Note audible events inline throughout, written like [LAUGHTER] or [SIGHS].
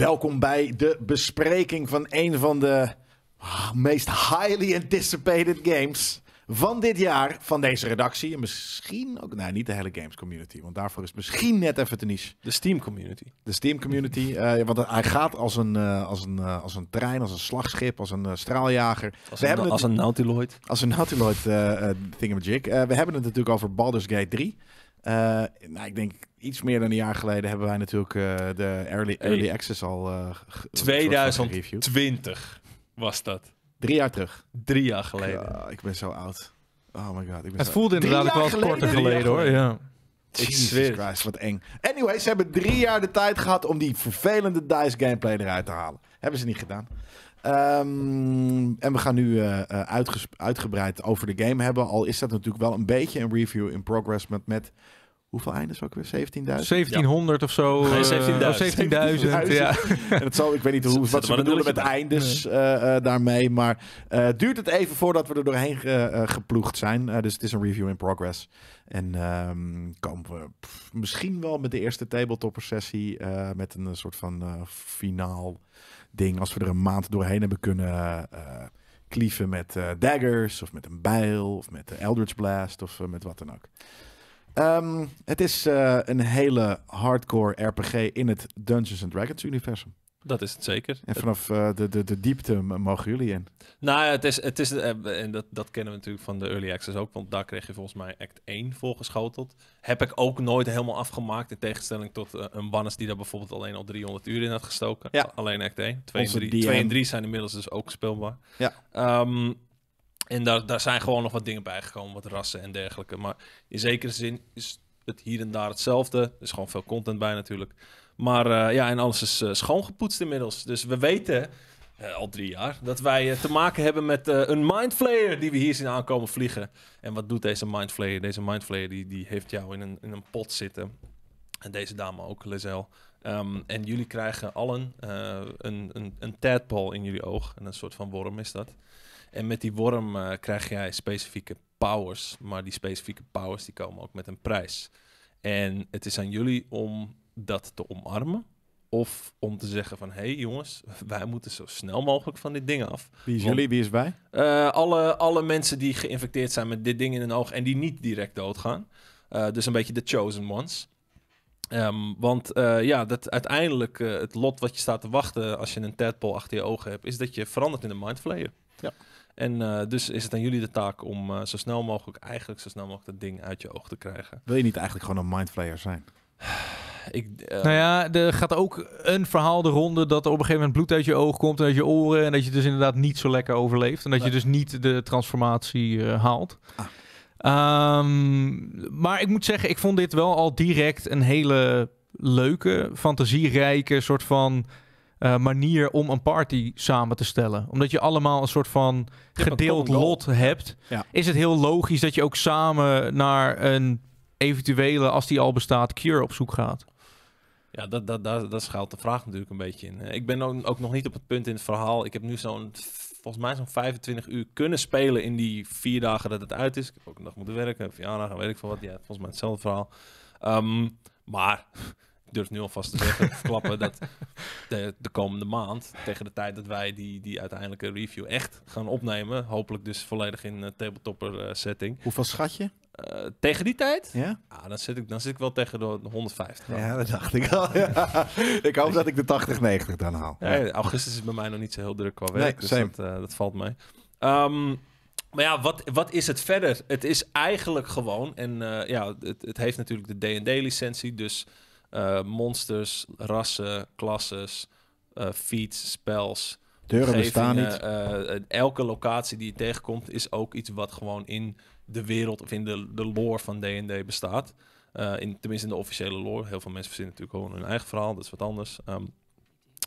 Welkom bij de bespreking van een van de ah, meest highly anticipated games van dit jaar van deze redactie. En misschien ook, nou niet de hele games community, want daarvoor is misschien net even te niche. De Steam community. De Steam community, eh, want hij gaat als een, eh, als, een, eh, als een trein, als een slagschip, als een straaljager. Als, we een, hebben als een nautiloid. Als een nautiloid uh, thingamajig. we hebben het natuurlijk over Baldur's Gate 3. nou, ik denk iets meer dan een jaar geleden hebben wij natuurlijk eh, de early, early access al. Uh, eh, 2020 was dat. Drie jaar terug. Drie jaar geleden. Ja, ik ben zo oud. Oh my god. Ik ben het zo... voelde inderdaad wel eens korter geleden, hoor. Ja. Jesus Christ, wat eng. Anyway, ze hebben drie jaar de tijd gehad om die vervelende DICE gameplay eruit te halen. Hebben ze niet gedaan. Ehm, en we gaan nu eh, uitgebreid over de game hebben. Al is dat natuurlijk wel een beetje een review in progress met Hoeveel eindes ook weer? 17.000? 1700 of zo. 17.000. Eh, ja. [LAUGHS] het zal, ik weet niet hoe, wat ze bedoelen met eindes eh, eh, daarmee. Maar uh, duurt het even voordat we er doorheen geploegd zijn. dus het is een review in progress. En ehm, komen we misschien wel met de eerste tabletopper sessie. met een soort van finaal ding. Als we er een maand doorheen hebben kunnen klieven met daggers. Of met een bijl. Of met de Eldritch Blast. Of met wat dan ook. Ehm, het is eh, een hele hardcore RPG in het Dungeons and Dragons universum. Dat is het zeker. En vanaf eh, de, de, de diepte mogen jullie in. Nou ja, het is, het is eh, en dat, dat kennen we natuurlijk van de Early Access ook, want daar kreeg je volgens mij Act 1 voorgeschoteld. Heb ik ook nooit helemaal afgemaakt, in tegenstelling tot een Wannes die daar bijvoorbeeld alleen al 300 uur in had gestoken. Ja. Alleen Act 1. 2 en, 3, 2 en 3 zijn inmiddels dus ook speelbaar. Ja. Ehm, en daar, daar zijn gewoon nog wat dingen bijgekomen, wat rassen en dergelijke. Maar in zekere zin is het hier en daar hetzelfde. Er is gewoon veel content bij natuurlijk. Maar eh, ja, en alles is eh, schoongepoetst inmiddels. Dus we weten eh, al drie jaar dat wij te maken hebben met een mindflayer die we hier zien aankomen vliegen. En wat doet deze mindflayer? Deze mindflayer die, die heeft jou in een, in een pot zitten. En deze dame ook, Lezel. Ehm, en jullie krijgen allen een, een, een tadpole in jullie oog. En een soort van worm is dat. En met die worm eh, krijg jij specifieke powers. Maar die specifieke powers die komen ook met een prijs. En het is aan jullie om dat te omarmen. Of om te zeggen van, hé hey jongens, [LAUGHS] wij moeten zo snel mogelijk van dit ding af. Wie is jullie, wie is wij? Eh, alle, alle mensen die geïnfecteerd zijn met dit ding in hun oog en die niet direct doodgaan. Eh, dus een beetje de chosen ones. Ehm, want ja, dat uiteindelijk het lot wat je staat te wachten als je een tadpole achter je ogen hebt, is dat je verandert in een mindflayer. Ja. En eh, dus is het aan jullie de taak om eh, zo snel mogelijk, eigenlijk zo snel mogelijk dat ding uit je oog te krijgen. Wil je niet eigenlijk gewoon een mindflayer zijn? [SIGHS] Ik, uh... Nou ja, er gaat ook een verhaal de ronde dat er op een gegeven moment bloed uit je oog komt en uit je oren. En dat je dus inderdaad niet zo lekker overleeft. En dat je dus niet de transformatie haalt. Ah. Ehm, maar ik moet zeggen, ik vond dit wel al direct een hele leuke, fantasierijke soort van eh, manier om een party samen te stellen. Omdat je allemaal een soort van gedeeld lot hebt, is het heel logisch dat je ook samen naar een eventuele, als die al bestaat, cure op zoek gaat. Ja, dat, dat, dat, dat schuilt de vraag natuurlijk een beetje in. Eh, ik ben ook, ook nog niet op het punt in het verhaal. Ik heb nu zo'n, volgens mij zo'n 25 uur kunnen spelen in die vier dagen dat het uit is. Ik heb ook een dag moeten werken, verjaardag, weet ik veel wat. Ja, volgens mij hetzelfde verhaal. Ehm, maar durf nu alvast te zeggen, verklappen dat de, de, komende maand, tegen de tijd dat wij die, die uiteindelijke review echt gaan opnemen, hopelijk dus volledig in uh, tabletopper eh, setting. Hoeveel schat je? Eh, tegen die tijd? Ja. Ah, dan, zit ik, dan zit ik wel tegen de 150. Ja, dat dacht ik al. [LAUGHS] ik hoop dat ik de 80, 90 dan haal. Ja, augustus is bij mij nog niet zo heel druk qua werk, dus dat, dat, valt mee. Ehm, maar ja, wat, wat is het verder? Het is eigenlijk gewoon, en ja, het, het heeft natuurlijk de D&D-licentie, dus eh, monsters, rassen, klasses, uh, feats, spells. Deuren bestaan niet. Eh, elke locatie die je tegenkomt is ook iets wat gewoon in de wereld of in de, de lore van D&D bestaat. in, tenminste in de officiële lore. Heel veel mensen verzinnen natuurlijk gewoon hun eigen verhaal. Dat is wat anders. Ehm,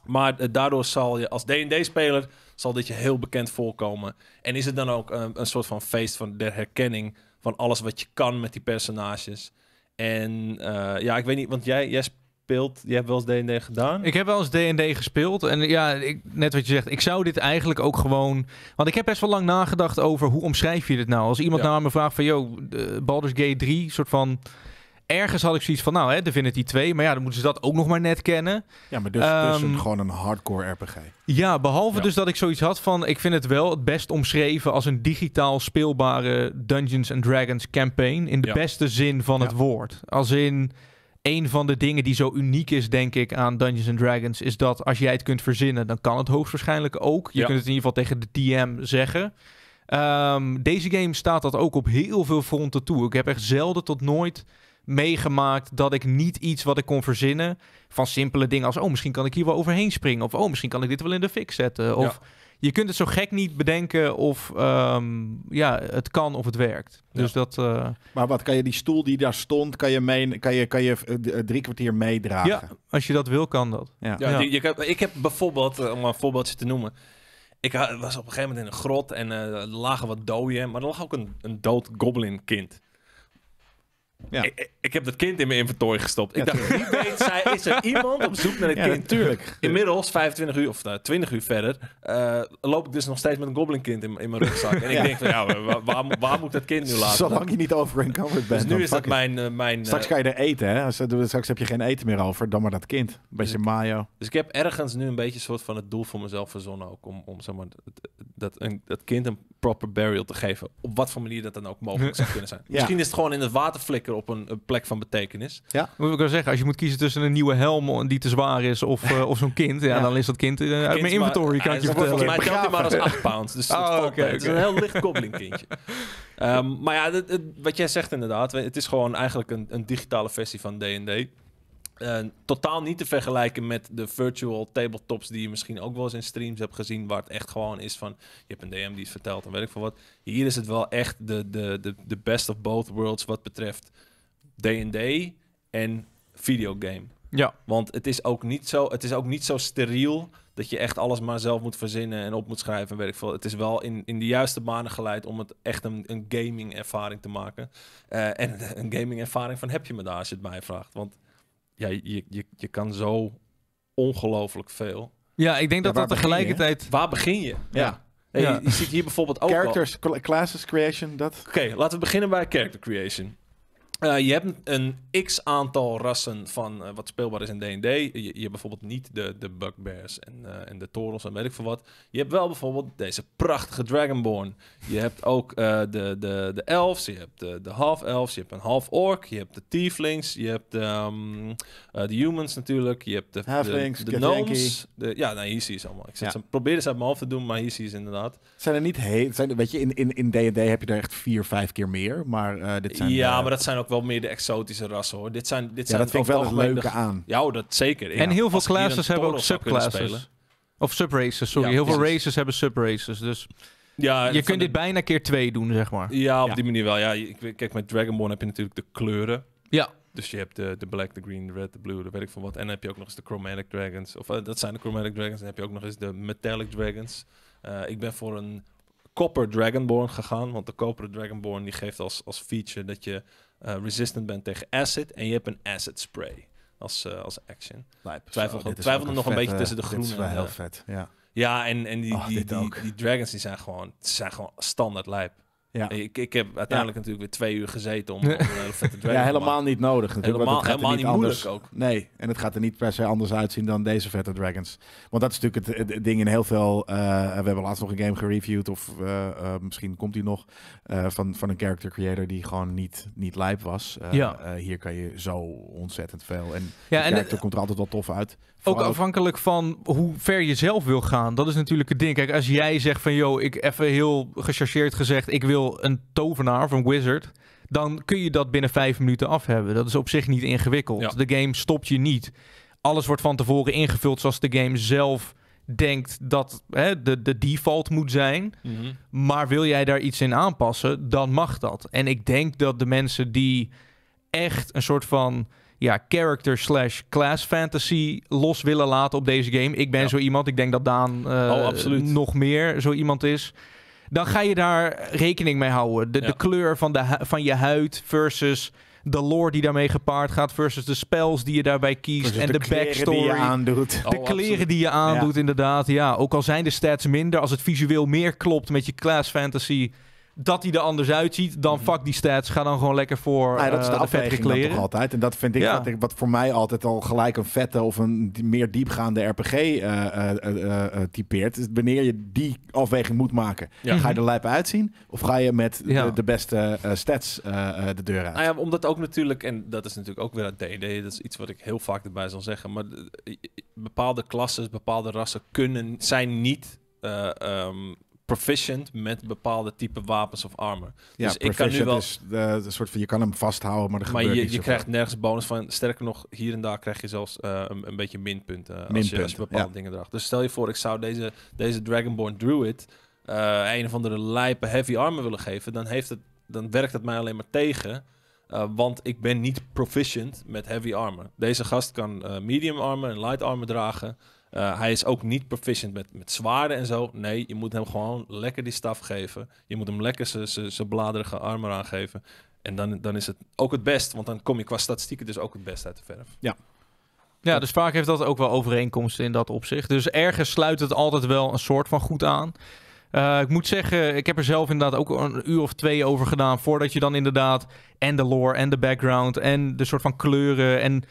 maar daardoor zal je als D&D-speler zal dit je heel bekend voorkomen. En is het dan ook een soort van feest van de herkenning van alles wat je kan met die personages. En eh, ja, ik weet niet, want jij, jij speelt, je hebt wel eens D&D gedaan. Ik heb wel eens D&D gespeeld en ja, ik, net wat je zegt, ik zou dit eigenlijk ook gewoon, want ik heb best wel lang nagedacht over hoe omschrijf je dit nou? Als iemand naar nou me vraagt van, yo, Baldur's Gate 3, soort van ergens had ik zoiets van, nou, hè, Divinity 2, maar ja, dan moeten ze dat ook nog maar net kennen. Ja, maar dus, dus ehm, gewoon een hardcore RPG. Ja, behalve dus dat ik zoiets had van, ik vind het wel het best omschreven als een digitaal speelbare Dungeons and Dragons campaign, in de beste zin van het woord. Als in, een van de dingen die zo uniek is, denk ik, aan Dungeons and Dragons, is dat als jij het kunt verzinnen, dan kan het hoogstwaarschijnlijk ook. Je kunt het in ieder geval tegen de DM zeggen. Ehm, deze game staat dat ook op heel veel fronten toe. Ik heb echt zelden tot nooit meegemaakt dat ik niet iets wat ik kon verzinnen. Van simpele dingen als, oh, misschien kan ik hier wel overheen springen. Of, oh, misschien kan ik dit wel in de fik zetten. Of je kunt het zo gek niet bedenken of ehm, ja, het kan of het werkt. Dus dat... Eh, maar wat, kan je die stoel die daar stond, kan je, mee, kan je, kan je eh, eh, drie kwartier meedragen? Ja, als je dat wil, kan dat. Ja. ja je, ik heb bijvoorbeeld, om een voorbeeldje te noemen... Ik was op een gegeven moment in een grot en er lagen wat doden. Maar er lag ook een, een dood goblin kind. Ja. Ik, ik, heb dat kind in mijn inventory gestopt. Ik dacht, wie weet, zij, is er iemand op zoek naar het kind? Natuurlijk. Inmiddels, 25 uur of 20 nou, uur verder, eh, loop ik dus nog steeds met een goblinkind in, in mijn rugzak. En ik denk van, ja, waar, waar, moet dat kind nu laten? Zolang je niet over dus bent. Dus nu is dat mijn... Eh, mijn eh, straks ga je er eten, hè? Straks heb je geen eten meer over. Dan maar dat kind. Beetje dus mayo. Dus ik heb ergens nu een beetje een soort van het doel voor mezelf verzonnen ook. Om, om zeg maar, dat, een, dat kind een proper burial te geven. Op wat voor manier dat dan ook mogelijk zou [LAUGHS] kunnen zijn. Misschien is het gewoon in het water flikken op een, een plek van betekenis. Ja. Moet ik wel zeggen, als je moet kiezen tussen een nieuwe helm die te zwaar is of, eh, of zo'n kind, ja, dan is dat kind, eh, uit mijn inventory, kan je vertellen. Volgens mij telt hij maar als 8 pound, dus [LAUGHS] oh, het is een heel licht koppeling kindje. [LAUGHS] Ehm, maar ja, wat jij zegt inderdaad, het is gewoon eigenlijk een, een digitale versie van D&D. Eh, totaal niet te vergelijken met de virtual tabletops die je misschien ook wel eens in streams hebt gezien, waar het echt gewoon is van, je hebt een DM die het vertelt en weet ik veel wat. Hier is het wel echt de, de, de, de best of both worlds wat betreft D&D en videogame. Ja. Want het is, ook niet zo, het is ook niet zo steriel dat je echt alles maar zelf moet verzinnen en op moet schrijven en weet ik veel. Het is wel in, in de juiste banen geleid om het echt een, een gaming ervaring te maken. Eh, en [LAUGHS] een gaming ervaring van heb je me daar als je het mij vraagt. Want ja, je, je, je kan zo ongelooflijk veel. Ja, ik denk dat dat tegelijkertijd... waar begin je? Ja. je, je, ziet hier bijvoorbeeld ook Characters, classes creation, dat... Oké, laten we beginnen bij character creation. Eh, je hebt een x aantal rassen van eh, wat speelbaar is in D&D. Je, je, hebt bijvoorbeeld niet de, de bugbears en, uh, en de torens en weet ik veel wat. Je hebt wel bijvoorbeeld deze prachtige dragonborn. Je hebt ook de, de, de elves, je hebt de, de half-elves, je hebt een half-orc, je hebt de tieflings, je hebt ehm, de humans natuurlijk, je hebt de, Halflings, de, de ja, nou, hier zie je ze allemaal. Ik ze, probeer ze uit mijn hoofd te doen, maar hier zie je ze inderdaad. Zijn er niet heel... Zijn, weet je, in D&D in, in heb je er echt vier, vijf keer meer, maar dit zijn... Ja, maar dat zijn ook wel meer de exotische rassen hoor. Dit zijn, dit zijn dat wel leuke aan. Ja, dat zeker. En heel veel classes hebben ook subclasses. Of subraces, sorry. heel veel races hebben subraces. Dus ja, je kunt dit bijna keer twee doen, zeg maar. Ja, op die manier wel. Ja, kijk, met Dragonborn heb je natuurlijk de kleuren. Ja. Dus je hebt de, de black, de green, de red, de blue, de weet ik van wat. En dan heb je ook nog eens de chromatic dragons. Of eh, dat zijn de chromatic dragons. En dan heb je ook nog eens de metallic dragons. Eh, ik ben voor een Copper Dragonborn gegaan. Want de Copper Dragonborn die geeft als, als feature dat je uh, resistant bent tegen acid. En je hebt een acid spray als, eh, als action. twijfel nog een, beetje tussen de groene en wel heel vet. Ja, ja en, en die, oh, die, die, dragons die zijn, gewoon, zijn gewoon standaard lijp. Ja. Ik, ik heb uiteindelijk natuurlijk weer twee uur gezeten om, om een eh, [LAUGHS] Ja, helemaal niet nodig natuurlijk. Helemaal, het helemaal niet, anders, moeilijk ook. Nee, en het gaat er niet per se anders uitzien dan deze vette dragons. Want dat is natuurlijk het, ding in heel veel... Uh, we hebben laatst nog een game gereviewd of eh, misschien komt die nog... van, van een character creator die gewoon niet, niet lijp was. ja. hier kan je zo ontzettend veel. En ja, de en character komt er altijd wel tof uit. Ook afhankelijk van hoe ver je zelf wil gaan. Dat is natuurlijk het ding. Kijk, als jij zegt van, yo, ik even heel gechargeerd gezegd, ik wil een tovenaar of een wizard dan kun je dat binnen vijf minuten af hebben. Dat is op zich niet ingewikkeld. De game stopt je niet. Alles wordt van tevoren ingevuld zoals de game zelf denkt dat hè, de, de default moet zijn. Mhm. Maar wil jij daar iets in aanpassen, dan mag dat. En ik denk dat de mensen die echt een soort van ja, character slash class fantasy los willen laten op deze game. Ik ben zo iemand. Ik denk dat Daan uh, nog meer zo iemand is. Dan ga je daar rekening mee houden. De, kleur van, de van je huid versus de lore die daarmee gepaard gaat versus de spells die je daarbij kiest en de, de backstory oh, die je aandoet. De oh, kleren die je aandoet inderdaad. Ja, ook al zijn de stats minder, als het visueel meer klopt met je class fantasy dat hij er anders uitziet, dan mhm. fuck die stats. Ga dan gewoon lekker voor dat is de, eh, afweging de Toch altijd. En dat vind ik, wat ik wat voor mij altijd al gelijk een vette of een meer diepgaande RPG uh, eh, eh, typeert. Dus wanneer je die afweging moet maken. Ga je mhm. er lijp uitzien of ga je met de, de, beste stats de deur uit? Nou omdat ook natuurlijk, en dat is natuurlijk ook weer het DD, dat is iets wat ik heel vaak erbij zal zeggen, maar bepaalde klassen, bepaalde rassen kunnen, zijn niet... Ehm, proficient met bepaalde type wapens of armor. Dus ja, dus ik kan nu wel. Is de, soort van je kan hem vasthouden, maar er maar je, je krijgt nergens bonus van. Sterker nog, hier en daar krijg je zelfs eh, een, een, beetje minpunten, eh, als, je, als, je, bepaalde dingen draagt. Dus stel je voor, ik zou deze, deze Dragonborn Druid eh, een of andere lijpe heavy armor willen geven, dan, heeft het, dan werkt het mij alleen maar tegen. want ik ben niet proficient met heavy armor. Deze gast kan medium armor en light armor dragen. Eh, hij is ook niet proficient met, met zwaarden en zo. Nee, je moet hem gewoon lekker die staf geven. Je moet hem lekker zijn bladerige armen aangeven. En dan, dan is het ook het best, want dan kom je qua statistieken dus ook het best uit de verf. Ja. Ja, dus vaak heeft dat ook wel overeenkomsten in dat opzicht. Dus ergens sluit het altijd wel een soort van goed aan. Eh, ik moet zeggen, ik heb er zelf inderdaad ook een uur of twee over gedaan. Voordat je dan inderdaad en de lore en de background en de soort van kleuren en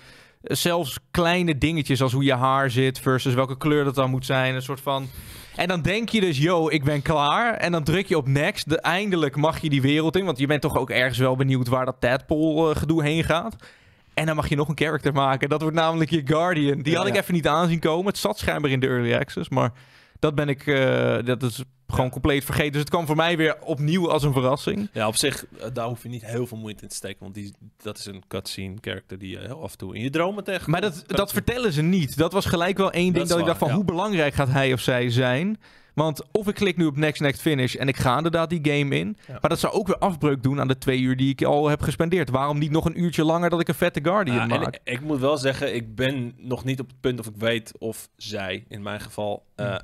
zelfs kleine dingetjes als hoe je haar zit versus welke kleur dat dan moet zijn. Een soort van. En dan denk je dus, yo, ik ben klaar. En dan druk je op next. De, eindelijk mag je die wereld in. Want je bent toch ook ergens wel benieuwd waar dat tadpole eh, gedoe heen gaat. En dan mag je nog een character maken. Dat wordt namelijk je Guardian. Die had ik even niet aanzien komen. Het zat schijnbaar in de early access, maar... Dat ben ik, eh, dat is gewoon compleet vergeten. Dus het kwam voor mij weer opnieuw als een verrassing. Ja, op zich, eh, daar hoef je niet heel veel moeite in te steken. Want die, dat is een cutscene character die je heel af en toe in je dromen tegen. Maar dat, dat vertellen ze niet. Dat was gelijk wel één ding dat, ik dacht van hoe belangrijk gaat hij of zij zijn. Want of ik klik nu op next, next, finish en ik ga inderdaad die game in. Maar dat zou ook weer afbreuk doen aan de twee uur die ik al heb gespendeerd. Waarom niet nog een uurtje langer dat ik een vette Guardian nou, maak? Ik, moet wel zeggen, ik ben nog niet op het punt of ik weet of zij, in mijn geval, eh, hm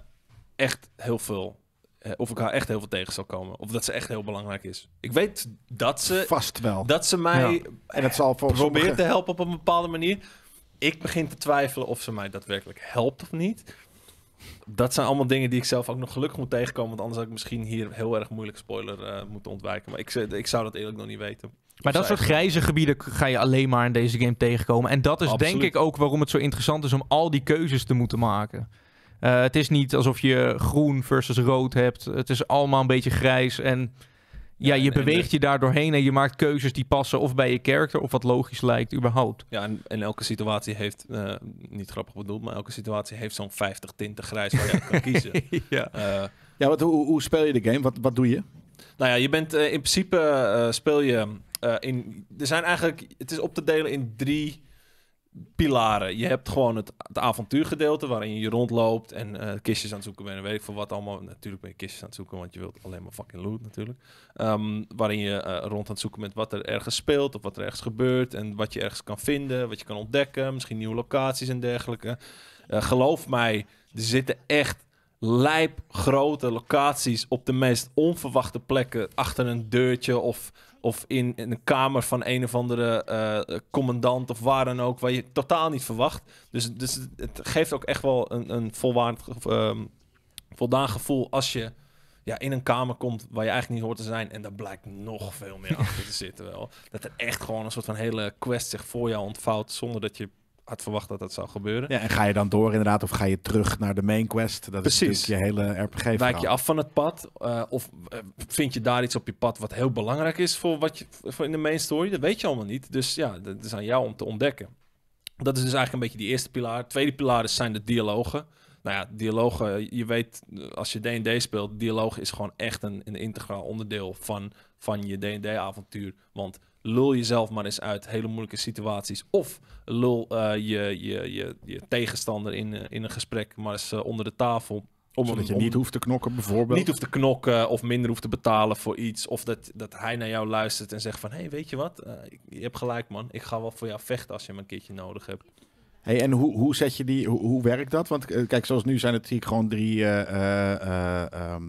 echt heel veel. Eh, of ik haar echt heel veel tegen zal komen. Of dat ze echt heel belangrijk is. Ik weet dat ze. Vast wel. Dat ze mij. En het zal voor probeert te helpen op een bepaalde manier. Ik begin te twijfelen of ze mij daadwerkelijk helpt of niet. Dat zijn allemaal dingen die ik zelf ook nog gelukkig moet tegenkomen. Want anders had ik misschien hier heel erg moeilijk spoiler eh, moeten ontwijken. Maar ik, ik zou dat eerlijk nog niet weten. Maar dat soort grijze gebieden ga je alleen maar in deze game tegenkomen. En dat is denk ik ook waarom het zo interessant is om al die keuzes te moeten maken. Eh, het is niet alsof je groen versus rood hebt. Het is allemaal een beetje grijs. En ja, je beweegt je daar doorheen en je maakt keuzes die passen of bij je karakter of wat logisch lijkt überhaupt. Ja, en, elke situatie heeft, eh, niet grappig bedoeld, maar elke situatie heeft zo'n 50 tinten grijs waar je kan kiezen. [LAUGHS] ja, ja wat, hoe, hoe, speel je de game? Wat, wat doe je? Nou ja, je bent eh, in principe speel je in. Er zijn eigenlijk, het is op te delen in drie pilaren. Je hebt gewoon het, het avontuurgedeelte waarin je rondloopt en eh, kistjes aan het zoeken bent en weet ik veel wat allemaal. Natuurlijk ben je kistjes aan het zoeken, want je wilt alleen maar fucking loot natuurlijk. Um, waarin je eh, rond aan het zoeken bent wat er ergens speelt of wat er ergens gebeurt en wat je ergens kan vinden, wat je kan ontdekken, misschien nieuwe locaties en dergelijke. Eh, geloof mij, er zitten echt lijp grote locaties op de meest onverwachte plekken achter een deurtje of of in, een kamer van een of andere eh, commandant of waar dan ook, waar je totaal niet verwacht. Dus, dus het geeft ook echt wel een, een volwaardig, ehm, voldaan gevoel als je ja, in een kamer komt waar je eigenlijk niet hoort te zijn. En daar blijkt nog veel meer achter te zitten wel. Dat er echt gewoon een soort van hele quest zich voor jou ontvouwt zonder dat je had verwacht dat dat zou gebeuren. Ja, en ga je dan door inderdaad, of ga je terug naar de main quest? Dat is dus je hele RPG -verhaal. Wijk je af van het pad, eh, of eh, vind je daar iets op je pad wat heel belangrijk is voor wat je, voor in de main story? Dat weet je allemaal niet. Dus ja, dat is aan jou om te ontdekken. Dat is dus eigenlijk een beetje die eerste pilaar. Tweede pilaar zijn de dialogen. Nou ja, dialogen, je weet, als je D&D speelt, dialoog is gewoon echt een, een integraal onderdeel van, van je D&D-avontuur. Want lul jezelf maar eens uit hele moeilijke situaties. Of lul eh, je, je, je, je, tegenstander in, eh, in een gesprek maar eens eh, onder de tafel. Om je niet hoeft te knokken bijvoorbeeld. Niet hoeft te knokken of minder hoeft te betalen voor iets. Of dat, dat hij naar jou luistert en zegt van... hé, hey, weet je wat? je hebt gelijk man, ik ga wel voor jou vechten als je me een keertje nodig hebt en hoe, hoe zet je die, hoe, hoe werkt dat? Want eh, kijk, zoals nu zijn het zie ik gewoon drie eh, eh, ehm,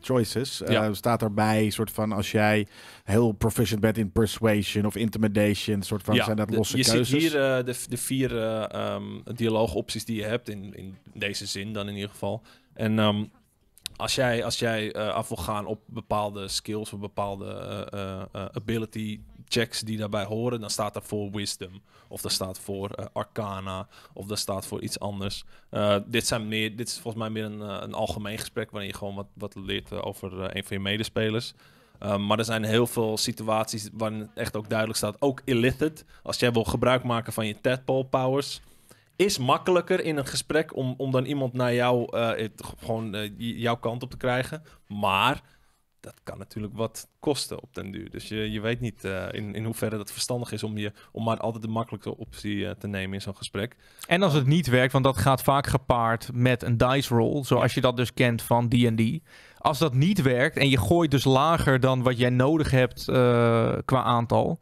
choices. Ja. staat erbij, soort van als jij heel proficient bent in persuasion of intimidation, soort van zijn dat losse je keuzes? Je ziet hier de, de vier ehm, dialoogopties die je hebt in, in deze zin dan in ieder geval. En ehm, als jij, als jij af wil gaan op bepaalde skills of bepaalde ability checks die daarbij horen, dan staat er voor wisdom. Of dat staat voor eh, arcana. Of dat staat voor iets anders. Eh, dit, zijn meer, dit is volgens mij meer een, eh, een algemeen gesprek waarin je gewoon wat, wat leert over een van je medespelers. maar er zijn heel veel situaties waarin het echt ook duidelijk staat. Ook illicit. Als jij wil gebruik maken van je tadpole powers. Is makkelijker in een gesprek om, om dan iemand naar jou, gewoon jouw kant op te krijgen. Maar dat kan natuurlijk wat kosten op den duur. Dus je, je weet niet eh, in, in hoeverre dat verstandig is om, je, om maar altijd de makkelijkste optie eh, te nemen in zo'n gesprek. En als het niet werkt, want dat gaat vaak gepaard met een dice roll, zoals je dat dus kent van D&D. Als dat niet werkt en je gooit dus lager dan wat jij nodig hebt eh, qua aantal,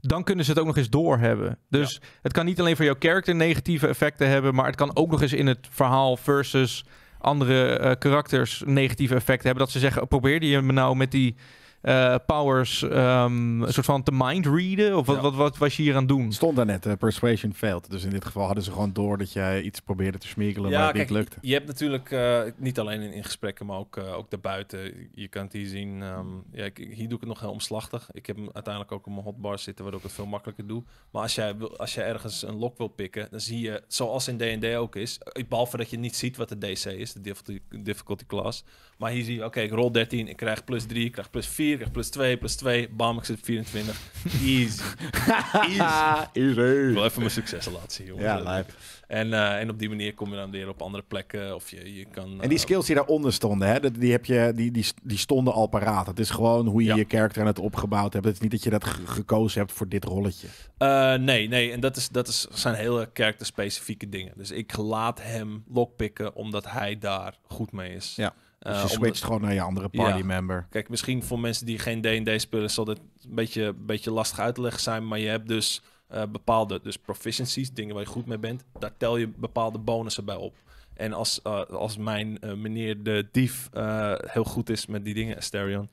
dan kunnen ze het ook nog eens doorhebben. Dus het kan niet alleen voor jouw karakter negatieve effecten hebben, maar het kan ook nog eens in het verhaal versus andere eh, karakters negatieve effecten hebben. Dat ze zeggen, oh, probeer je me nou met die eh, powers ehm, een soort van te mindreaden? Of wat, wat, wat, was je hier aan doen? Stond daar net, eh, persuasion failed. Dus in dit geval hadden ze gewoon door dat jij iets probeerde te smiegelen, maar het kijk, niet lukte. Je hebt natuurlijk, eh, niet alleen in, gesprekken, maar ook, ook daarbuiten. Je kan het hier zien. Ehm, ja, ik, hier doe ik het nog heel omslachtig. Ik heb hem uiteindelijk ook op mijn hotbar zitten, waardoor ik het veel makkelijker doe. Maar als jij, als jij ergens een lock wil pikken, dan zie je, zoals in D&D ook is, behalve dat je niet ziet wat de DC is, de difficulty class. Maar hier zie je, oké, ik rol 13, ik krijg plus 3, ik krijg plus 4. 4, plus 2, plus 2. Bam, ik zit 24. Easy. [LAUGHS] Easy. Easy. Ik wil even mijn successen laten zien, jongen. Ja, lijp. En, eh, en op die manier kom je dan weer op andere plekken. Of je, je kan, en die eh, skills die daaronder stonden, hè, die, heb je, die, die, die stonden al paraat. Het is gewoon hoe je je karakter aan het opgebouwd hebt. Het is niet dat je dat gekozen hebt voor dit rolletje. Uh, nee, nee. En dat, is, dat is, zijn hele karakterspecifieke dingen. Dus ik laat hem lockpikken omdat hij daar goed mee is. Ja. Eh, dus je switcht gewoon naar je andere party member. Kijk, misschien voor mensen die geen D&D spelen... zal dit een beetje, beetje lastig uit te leggen zijn. Maar je hebt dus eh, bepaalde dus proficiencies, dingen waar je goed mee bent. Daar tel je bepaalde bonussen bij op. En als, eh, als mijn meneer de dief heel goed is met die dingen, Asterion...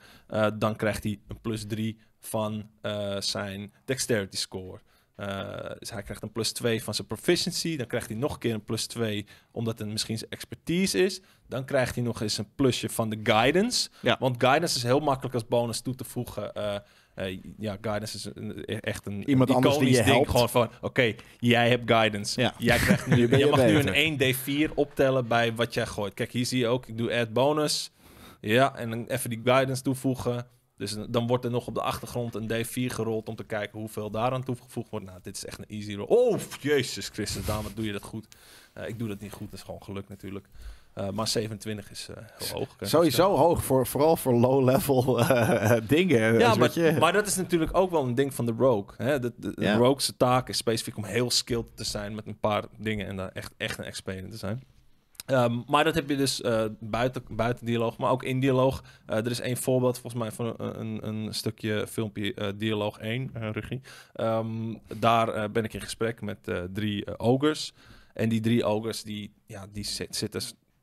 dan krijgt hij een plus 3 van zijn dexterity score. Eh, dus hij krijgt een plus 2 van zijn proficiency. Dan krijgt hij nog een keer een plus 2 omdat het misschien zijn expertise is. Dan krijgt hij nog eens een plusje van de guidance. Ja. Want guidance is heel makkelijk als bonus toe te voegen. Eh, eh, ja, guidance is een, echt een iemand anders die je ding. helpt. Gewoon van, oké, jij hebt guidance. Ja. Jij krijgt nu, [LAUGHS] je, je mag nu een 1d4 optellen bij wat jij gooit. Kijk, hier zie je ook, ik doe add bonus. Ja, en dan even die guidance toevoegen. Dus dan wordt er nog op de achtergrond een D4 gerold om te kijken hoeveel daaraan toegevoegd wordt. Nou, dit is echt een easy roll. Oh, jezus Christus, dame, doe je dat goed? ik doe dat niet goed, dat is gewoon geluk natuurlijk. Eh, maar 27 is eh, heel hoog. Sowieso dus, eh, hoog, voor, vooral voor low-level [LAUGHS] dingen. Ja, maar, maar, dat is natuurlijk ook wel een ding van de rogue. Hè? De, de, rogue's taak is specifiek om heel skilled te zijn met een paar dingen en daar echt, echt een expert in te zijn. Ehm, maar dat heb je dus uh, buiten, buiten dialoog, maar ook in dialoog. Eh, er is één voorbeeld volgens mij van een, een, stukje filmpje eh, Dialoog 1, Ruggie. Ehm, daar ben ik in gesprek met drie ogers. En die drie ogers die, ja, die zitten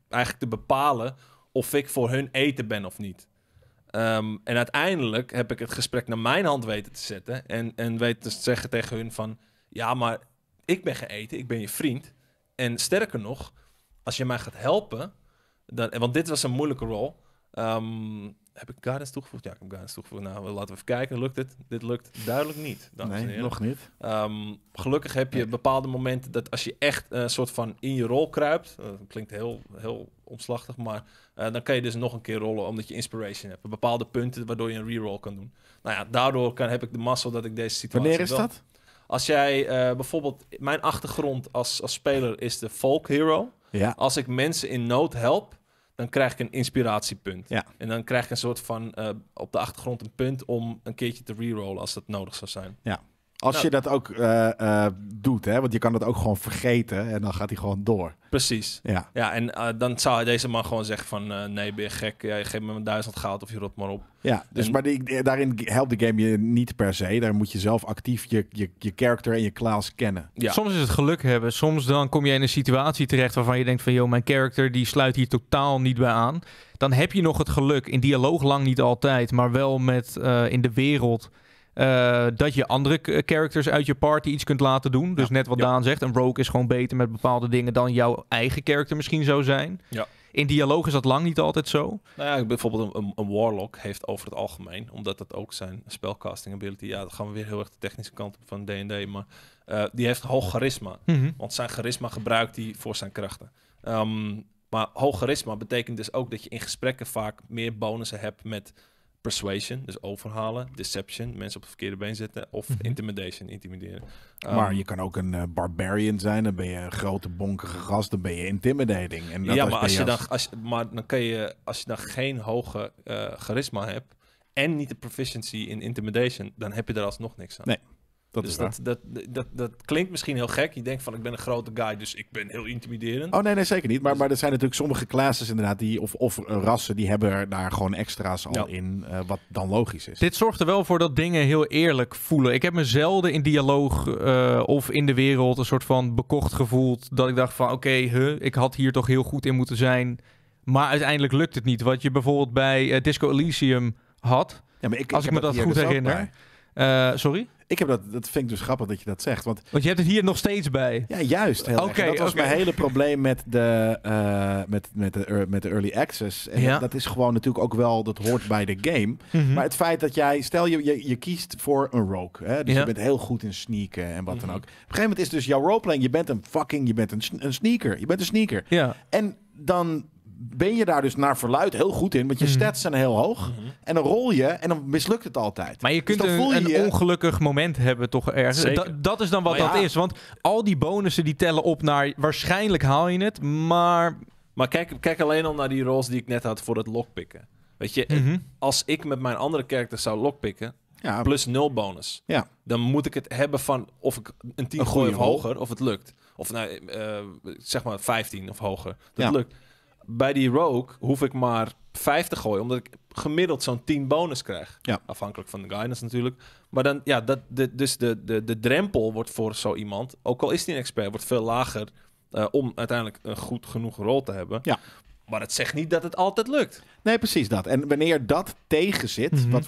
eigenlijk te bepalen of ik voor hun eten ben of niet. Ehm, en uiteindelijk heb ik het gesprek naar mijn hand weten te zetten. En, en weten te zeggen tegen hun van... Ja, maar ik ben eten, ik ben je vriend. En sterker nog als je mij gaat helpen, dan, want dit was een moeilijke rol. Ehm, heb ik Guidance toegevoegd? Ja, ik heb Guidance toegevoegd. Nou, laten we even kijken. Lukt het? Dit lukt duidelijk niet. Nee, nog niet. Ehm, gelukkig heb je bepaalde momenten dat als je echt eh, een soort van in je rol kruipt. Uh, klinkt heel, heel omslachtig, maar eh, dan kan je dus nog een keer rollen omdat je inspiration hebt. Bepaalde punten waardoor je een reroll kan doen. Nou ja, daardoor kan, heb ik de mazzel dat ik deze situatie Wanneer is dat? Als jij bijvoorbeeld... Mijn achtergrond als, als speler is de folk hero. Ja. Als ik mensen in nood help, dan krijg ik een inspiratiepunt. En dan krijg ik een soort van eh, op de achtergrond een punt om een keertje te rerollen als dat nodig zou zijn. Ja, als nou. je dat ook eh, eh, doet, hè? want je kan dat ook gewoon vergeten en dan gaat hij gewoon door. Precies. Ja, ja en eh, dan zou deze man gewoon zeggen van nee, ben je gek, ja, je geeft me een duizend geld of je rot maar op. Ja, dus maar daarin helpt de game je niet per se. Daar moet je zelf actief je, je, je character en je class kennen. Soms is het geluk hebben. Soms dan kom je in een situatie terecht waarvan je denkt van joh, mijn character die sluit hier totaal niet bij aan. Dan heb je nog het geluk, in dialoog lang niet altijd, maar wel met in de wereld eh, dat je andere characters uit je party iets kunt laten doen. Dus net wat Daan zegt, een rogue is gewoon beter met bepaalde dingen dan jouw eigen character misschien zou zijn. Ja. In dialoog is dat lang niet altijd zo. Nou ja, bijvoorbeeld een, een, Warlock heeft over het algemeen, omdat dat ook zijn spellcasting ability. Ja, dan gaan we weer heel erg de technische kant op van D&D, maar eh, die heeft hoog charisma. Mhm. Want zijn charisma gebruikt hij voor zijn krachten. Ehm, maar hoog charisma betekent dus ook dat je in gesprekken vaak meer bonussen hebt met persuasion, dus overhalen, deception, mensen op het verkeerde been zetten, of mhm. intimidation, intimideren. maar ehm, je kan ook een eh, barbarian zijn, dan ben je een grote bonkige gast, dan ben je intimidating. En dat ja, maar als je, dan, als, maar dan kan je, als je dan geen hoge eh, charisma hebt en niet de proficiency in intimidation, dan heb je er alsnog niks aan. Nee. Dat, dus is dat, dat, dat, dat, klinkt misschien heel gek. Je denkt van ik ben een grote guy, dus ik ben heel intimiderend. Oh nee, nee zeker niet. Maar, dus- maar er zijn natuurlijk sommige classes inderdaad, die, of, of eh, rassen, die hebben daar gewoon extra's al in, eh, wat dan logisch is. Dit zorgt er wel voor dat dingen heel eerlijk voelen. Ik heb me zelden in dialoog eh, of in de wereld een soort van bekocht gevoeld. Dat ik dacht van oké, huh, ik had hier toch heel goed in moeten zijn. Maar uiteindelijk lukt het niet. Wat je bijvoorbeeld bij Disco Elysium had, ja, maar ik, als ik, me dat, goed dus herinner. Uh, sorry? Ik heb dat, dat vind ik dus grappig dat je dat zegt. Want, want je hebt het hier nog steeds bij. Ja, juist. Oké. dat was mijn hele probleem met de, eh, met, met de, met de early access. En ja. dat, is gewoon natuurlijk ook wel, dat hoort bij de game. Mhm. Maar het feit dat jij, stel je, je, je kiest voor een rogue. Hè? Dus je bent heel goed in sneaken en wat dan mhm. ook. Op een gegeven moment is dus jouw roleplaying, je bent een fucking, je bent een, een sneaker. Je bent een sneaker. Ja. En dan ben je daar dus naar verluid heel goed in. Want je mhm. stats zijn heel hoog. Mhm. En dan rol je en dan mislukt het altijd. Maar je dus kunt een, ongelukkig moment hebben toch ergens. dat is dan wat dat is. Want al die bonussen die tellen op naar waarschijnlijk haal je het. Maar... Maar kijk, kijk alleen al naar die rolls die ik net had voor het lockpikken. Weet je, mhm. als ik met mijn andere character zou lockpikken, plus nul bonus. Ja. Dan moet ik het hebben van of ik een 10 gooi of hoger, of het lukt. Of nou, eh, zeg maar 15 of hoger. Dat ja. lukt bij die Rogue hoef ik maar 5 te gooien, omdat ik gemiddeld zo'n 10 bonus krijg. Ja. Afhankelijk van de guidance natuurlijk. Maar dan, ja, dat, de, dus de, de, de drempel wordt voor zo iemand, ook al is die een expert, wordt veel lager. Eh, om uiteindelijk een goed genoeg rol te hebben. Ja. Maar het zegt niet dat het altijd lukt. Nee, precies dat. En wanneer dat tegen zit, mhm. wat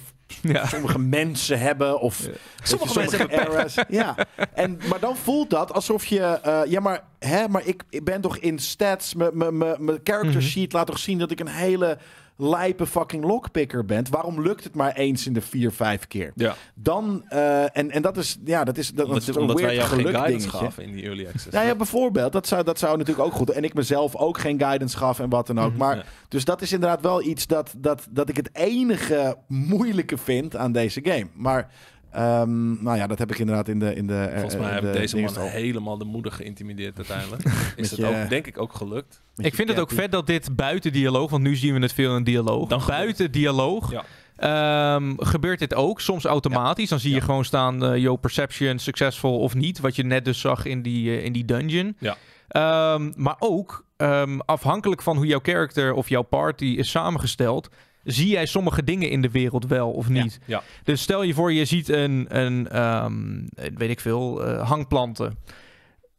sommige mensen hebben of sommige, sommige, mensen errors. ja. En, maar dan voelt dat alsof je, eh, ja maar, hè, maar ik, ik ben toch in stats, mijn character mhm. sheet laat toch zien dat ik een hele lijpe fucking lockpicker bent, waarom lukt het maar eens in de vier, vijf keer? Ja. Dan, uh, en, en dat is, ja, dat is, dat, omdat, is omdat weird jou geen guidance gaf in die early access. ja, bijvoorbeeld, dat zou, dat zou natuurlijk ook goed. En ik mezelf ook geen guidance gaf en wat dan ook. Mhm, maar, Dus dat is inderdaad wel iets dat, dat, dat ik het enige moeilijke vind aan deze game. Maar Ehm, nou ja, dat heb ik inderdaad in de... In de eh, Volgens mij eh, deze man helemaal de moeder geïntimideerd uiteindelijk. [LAUGHS] is dat ook, denk ik, ook gelukt. Ik vind het ook vet dat dit buiten dialoog, want nu zien we het veel in dialoog. buiten dialoog ehm, gebeurt dit ook soms automatisch? Dan zie je gewoon staan, uh, yo, perception, succesvol of niet. Wat je net dus zag in die, in die dungeon. Ja. Ehm, maar ook afhankelijk van hoe jouw character of jouw party is samengesteld, zie jij sommige dingen in de wereld wel of niet. Ja, Dus stel je voor, je ziet een, een ehm, weet ik veel, eh, hangplanten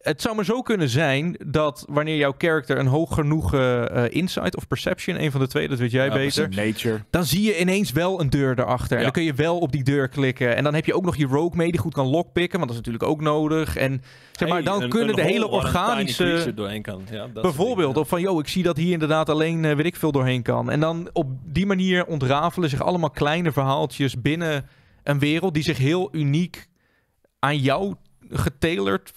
het zou maar zo kunnen zijn dat wanneer jouw character een hoog genoeg eh, insight of perception, een van de twee, dat weet jij beter. Dan zie je ineens wel een deur erachter. En dan kun je wel op die deur klikken. En dan heb je ook nog je rogue mee die goed kan lockpicken, want dat is natuurlijk ook nodig. En zeg maar, dan kunnen de hele organische. doorheen kan. Ja, bijvoorbeeld, of van, joh, ik zie dat hier inderdaad alleen, eh, weet ik veel, doorheen kan. En dan op die manier ontrafelen zich allemaal kleine verhaaltjes binnen een wereld die zich heel uniek aan jou getailerd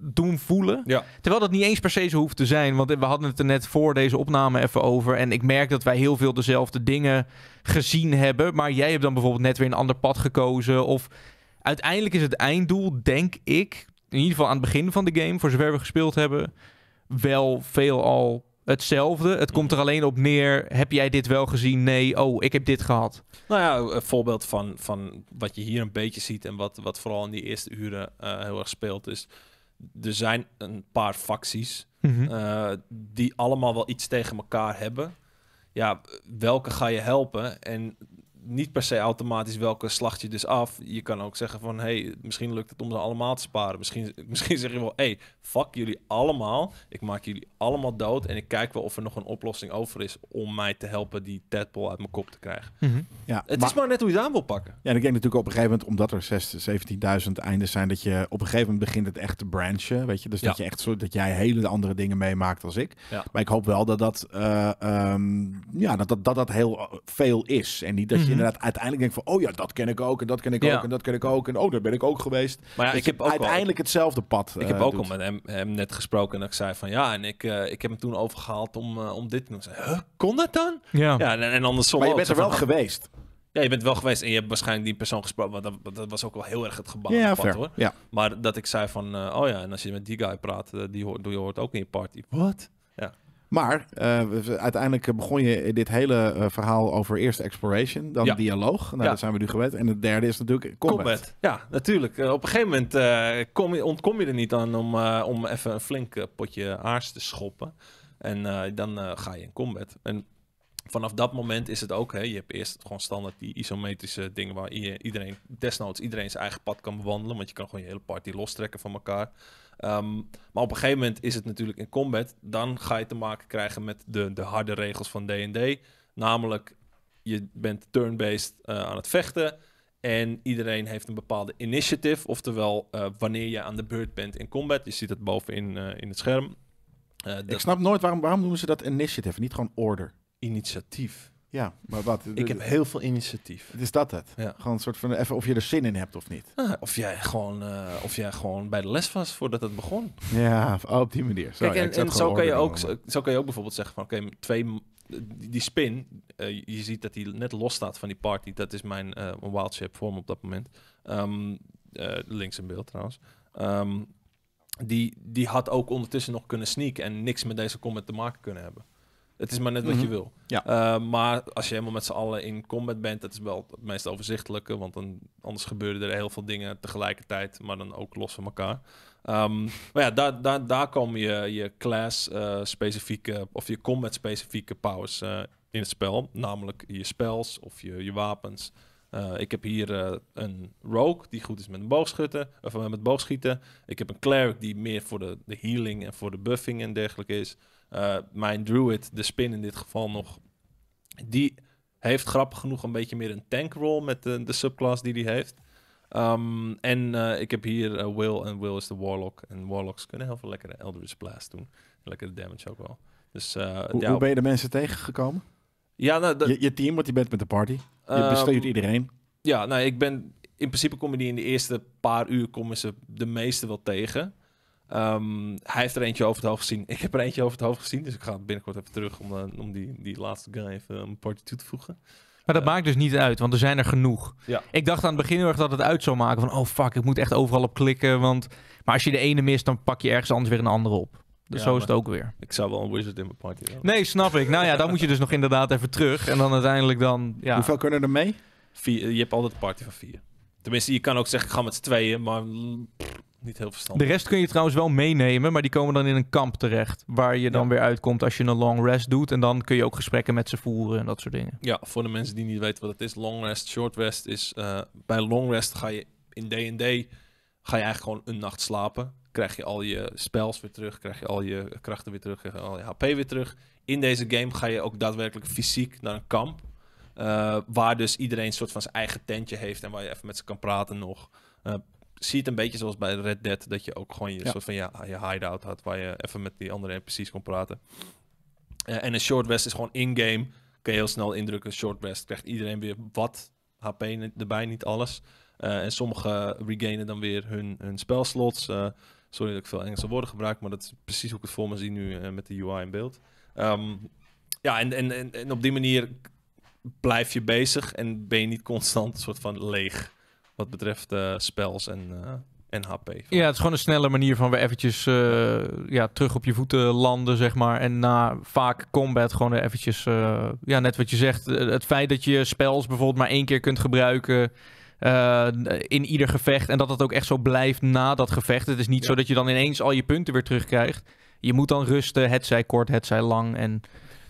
doen voelen. Terwijl dat niet eens per se zo hoeft te zijn. Want we hadden het er net voor deze opname even over. En ik merk dat wij heel veel dezelfde dingen gezien hebben. Maar jij hebt dan bijvoorbeeld net weer een ander pad gekozen. Of uiteindelijk is het einddoel, denk ik, in ieder geval aan het begin van de game, voor zover we gespeeld hebben, wel veel al hetzelfde. Het komt er alleen op neer: heb jij dit wel gezien? Nee, oh, ik heb dit gehad. Nou ja, een voorbeeld van, van wat je hier een beetje ziet en wat, wat vooral in die eerste uren eh, heel erg speelt, is er zijn een paar facties mhm. eh, die allemaal wel iets tegen elkaar hebben. Ja, welke ga je helpen? En niet per se automatisch welke slacht je dus af. Je kan ook zeggen van, hey, misschien lukt het om ze allemaal te sparen. Misschien, [LAUGHS] misschien zeg je wel, hey, fuck jullie allemaal. Ik maak jullie allemaal dood en ik kijk wel of er nog een oplossing over is om mij te helpen die tadpole uit mijn kop te krijgen. Mhm. ja, het is maar net hoe je het aan wil pakken. Ja, en ik denk natuurlijk op een gegeven moment, omdat er 17.000 eindes zijn, dat je op een gegeven moment begint het echt te branchen, weet je. Dus dat je echt zo, dat jij hele andere dingen meemaakt als ik. Maar ik hoop wel dat dat, eh, ehm, ja, dat, dat, dat, dat heel veel is en niet dat je je mhm. inderdaad uiteindelijk van... oh ja, dat ken ik ook en dat ken ik ook en dat ken ik ook... en oh, daar ben ik ook geweest. Maar ik heb ook uiteindelijk hetzelfde pad Ik heb eh, ook al met hem, hem, net gesproken en ik zei van... ja, en ik, eh, ik heb hem toen overgehaald om, eh, om dit te doen. Zei, kon dat dan? Ja, ja en, en andersom Maar je bent er wel geweest. Ja, je bent wel geweest en je hebt waarschijnlijk die persoon gesproken. Want dat, was ook wel heel erg het gebouw. Ja, pad, hoor. Ja. Maar dat ik zei van, oh ja, en als je met die guy praat, die hoort, doe je hoort ook in je party. Wat? Ja. Maar uh, uiteindelijk eh, begon je dit hele eh, verhaal over eerst exploration, dan dialoog. Nou, ja. dat zijn we nu gewend. En het derde is natuurlijk combat. Ja, natuurlijk. op een gegeven moment kom je, ontkom je er niet aan om, om even een flink potje aars te schoppen. En dan ga je in combat. En vanaf dat moment is het ook, hè, je hebt eerst gewoon standaard die isometrische dingen waar iedereen, desnoods iedereen zijn eigen pad kan bewandelen. Want je kan gewoon je hele party lostrekken van elkaar. Ehm, maar op een gegeven moment is het natuurlijk in combat. Dan ga je te maken krijgen met de, de harde regels van DD. Namelijk, je bent turn-based eh, aan het vechten. En iedereen heeft een bepaalde initiative. Oftewel, eh, wanneer je aan de beurt bent in combat. Je ziet het bovenin eh, in het scherm. Dat... Ik snap nooit waarom, waarom noemen ze dat initiative, niet gewoon order. Initiatief. Ja, maar wat? Ik heb eh, heel veel initiatief. is dat het. Gewoon een soort van even of je er zin in hebt of niet. Ah, of, jij gewoon, eh, of jij gewoon bij de les was voordat het begon. Ja, op die manier. Kijk, en, en zo, kan je ook, zo, kan je ook bijvoorbeeld zeggen van oké, twee die spin, eh, je ziet dat die net los staat van die party. Dat is mijn uh, wild shape vorm op dat moment. Ehm, links in beeld trouwens. Ehm, die, die had ook ondertussen nog kunnen sneaken en niks met deze comment te maken kunnen hebben. Het is maar net wat je mhm. wil. Eh, maar als je helemaal met z'n allen in combat bent, dat is wel het meest overzichtelijke. Want dan, anders gebeuren er heel veel dingen tegelijkertijd, maar dan ook los van elkaar. Ehm, maar ja, daar, daar, daar komen je, je class-specifieke eh, of je combat-specifieke powers eh, in het spel. Namelijk je spells of je, je wapens. ik heb hier een rogue die goed is met, boogschutten, of met boogschieten. Ik heb een cleric die meer voor de, de healing en voor de buffing en dergelijke is. Eh, mijn druid, de spin in dit geval nog, die heeft grappig genoeg een beetje meer een tankrol met de, de subclass die hij heeft. Ehm, en eh, ik heb hier eh, Will, en Will is de Warlock. En Warlocks kunnen heel veel lekkere Eldritch Blast doen. Lekkere damage ook wel. Dus, hoe, ben je de mensen tegengekomen? Ja, nou, je, je, team, want je bent met de party. Je ehm, bestuurt iedereen. Ja, nou, ik ben... In principe kom die in de eerste paar uur komen ze de meeste wel tegen. Ehm, hij heeft er eentje over het hoofd gezien. Ik heb er eentje over het hoofd gezien. Dus ik ga binnenkort even terug om, eh, om die, die laatste guy even een party toe te voegen. Maar dat eh. maakt dus niet uit, want er zijn er genoeg. Ja. Ik dacht aan het begin heel erg dat het uit zou maken van... oh fuck, ik moet echt overal op klikken, want... Maar als je de ene mist, dan pak je ergens anders weer een andere op. Dus zo is het ook weer. Ik zou wel een wizard in mijn party hebben. Nee, snap ik. Nou ja, dan moet je dus nog inderdaad even terug. En dan uiteindelijk dan... Hoeveel kunnen er mee? je hebt altijd een party van vier. Tenminste, je kan ook zeggen, ik ga met z'n tweeën, maar mm, niet heel verstandig. De rest kun je trouwens wel meenemen, maar die komen dan in een kamp terecht. Waar je dan weer uitkomt als je een long rest doet. En dan kun je ook gesprekken met ze voeren en dat soort dingen. Ja, voor de mensen die niet weten wat het is. Long rest, short rest is... Eh, bij long rest ga je in D&D ga je eigenlijk gewoon een nacht slapen. Krijg je al je spells weer terug, krijg je al je krachten weer terug, krijg je al je HP weer terug. In deze game ga je ook daadwerkelijk fysiek naar een kamp. Eh, waar dus iedereen een soort van zijn eigen tentje heeft en waar je even met ze kan praten nog. Uh, zie het een beetje zoals bij Red Dead, dat je ook gewoon je soort van ja, je hideout had, waar je even met die andere NPC's kon praten. Eh, en een short rest is gewoon in-game. Kun je heel snel indrukken, short rest. Krijgt iedereen weer wat HP erbij, niet alles. en sommigen regainen dan weer hun, hun spelslots. sorry dat ik veel Engelse woorden gebruik, maar dat is precies hoe ik het voor me zie nu met de UI in beeld. Um, ja, en, en, en, op die manier blijf je bezig en ben je niet constant soort van leeg wat betreft uh, spels en, eh, en HP. Ja, het is gewoon een snelle manier van weer eventjes eh, ja, terug op je voeten landen, zeg maar. En na vaak combat gewoon eventjes, ja, net wat je zegt, het feit dat je spels bijvoorbeeld maar één keer kunt gebruiken... in ieder gevecht. En dat dat ook echt zo blijft na dat gevecht. Het is niet zo dat je dan ineens al je punten weer terugkrijgt. Je moet dan rusten, het zij kort, het zij lang. En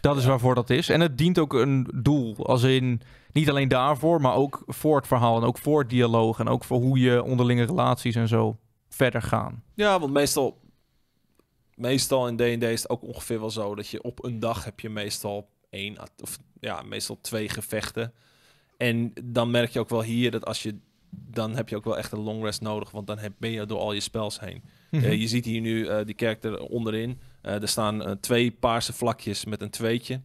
dat is waarvoor dat is. En het dient ook een doel. Als in, niet alleen daarvoor, maar ook voor het verhaal. En ook voor het dialoog. En ook voor hoe je onderlinge relaties en zo verder gaan. Ja, want meestal, meestal in D&D is het ook ongeveer wel zo... dat je op een dag heb je meestal één... of ja, meestal twee gevechten. En dan merk je ook wel hier dat als je... dan heb je ook wel echt een long rest nodig. Want dan heb, ben je door al je spels heen. Mhm. Eh, je ziet hier nu eh, die karakter onderin... Eh, er staan eh, twee paarse vlakjes met een tweetje.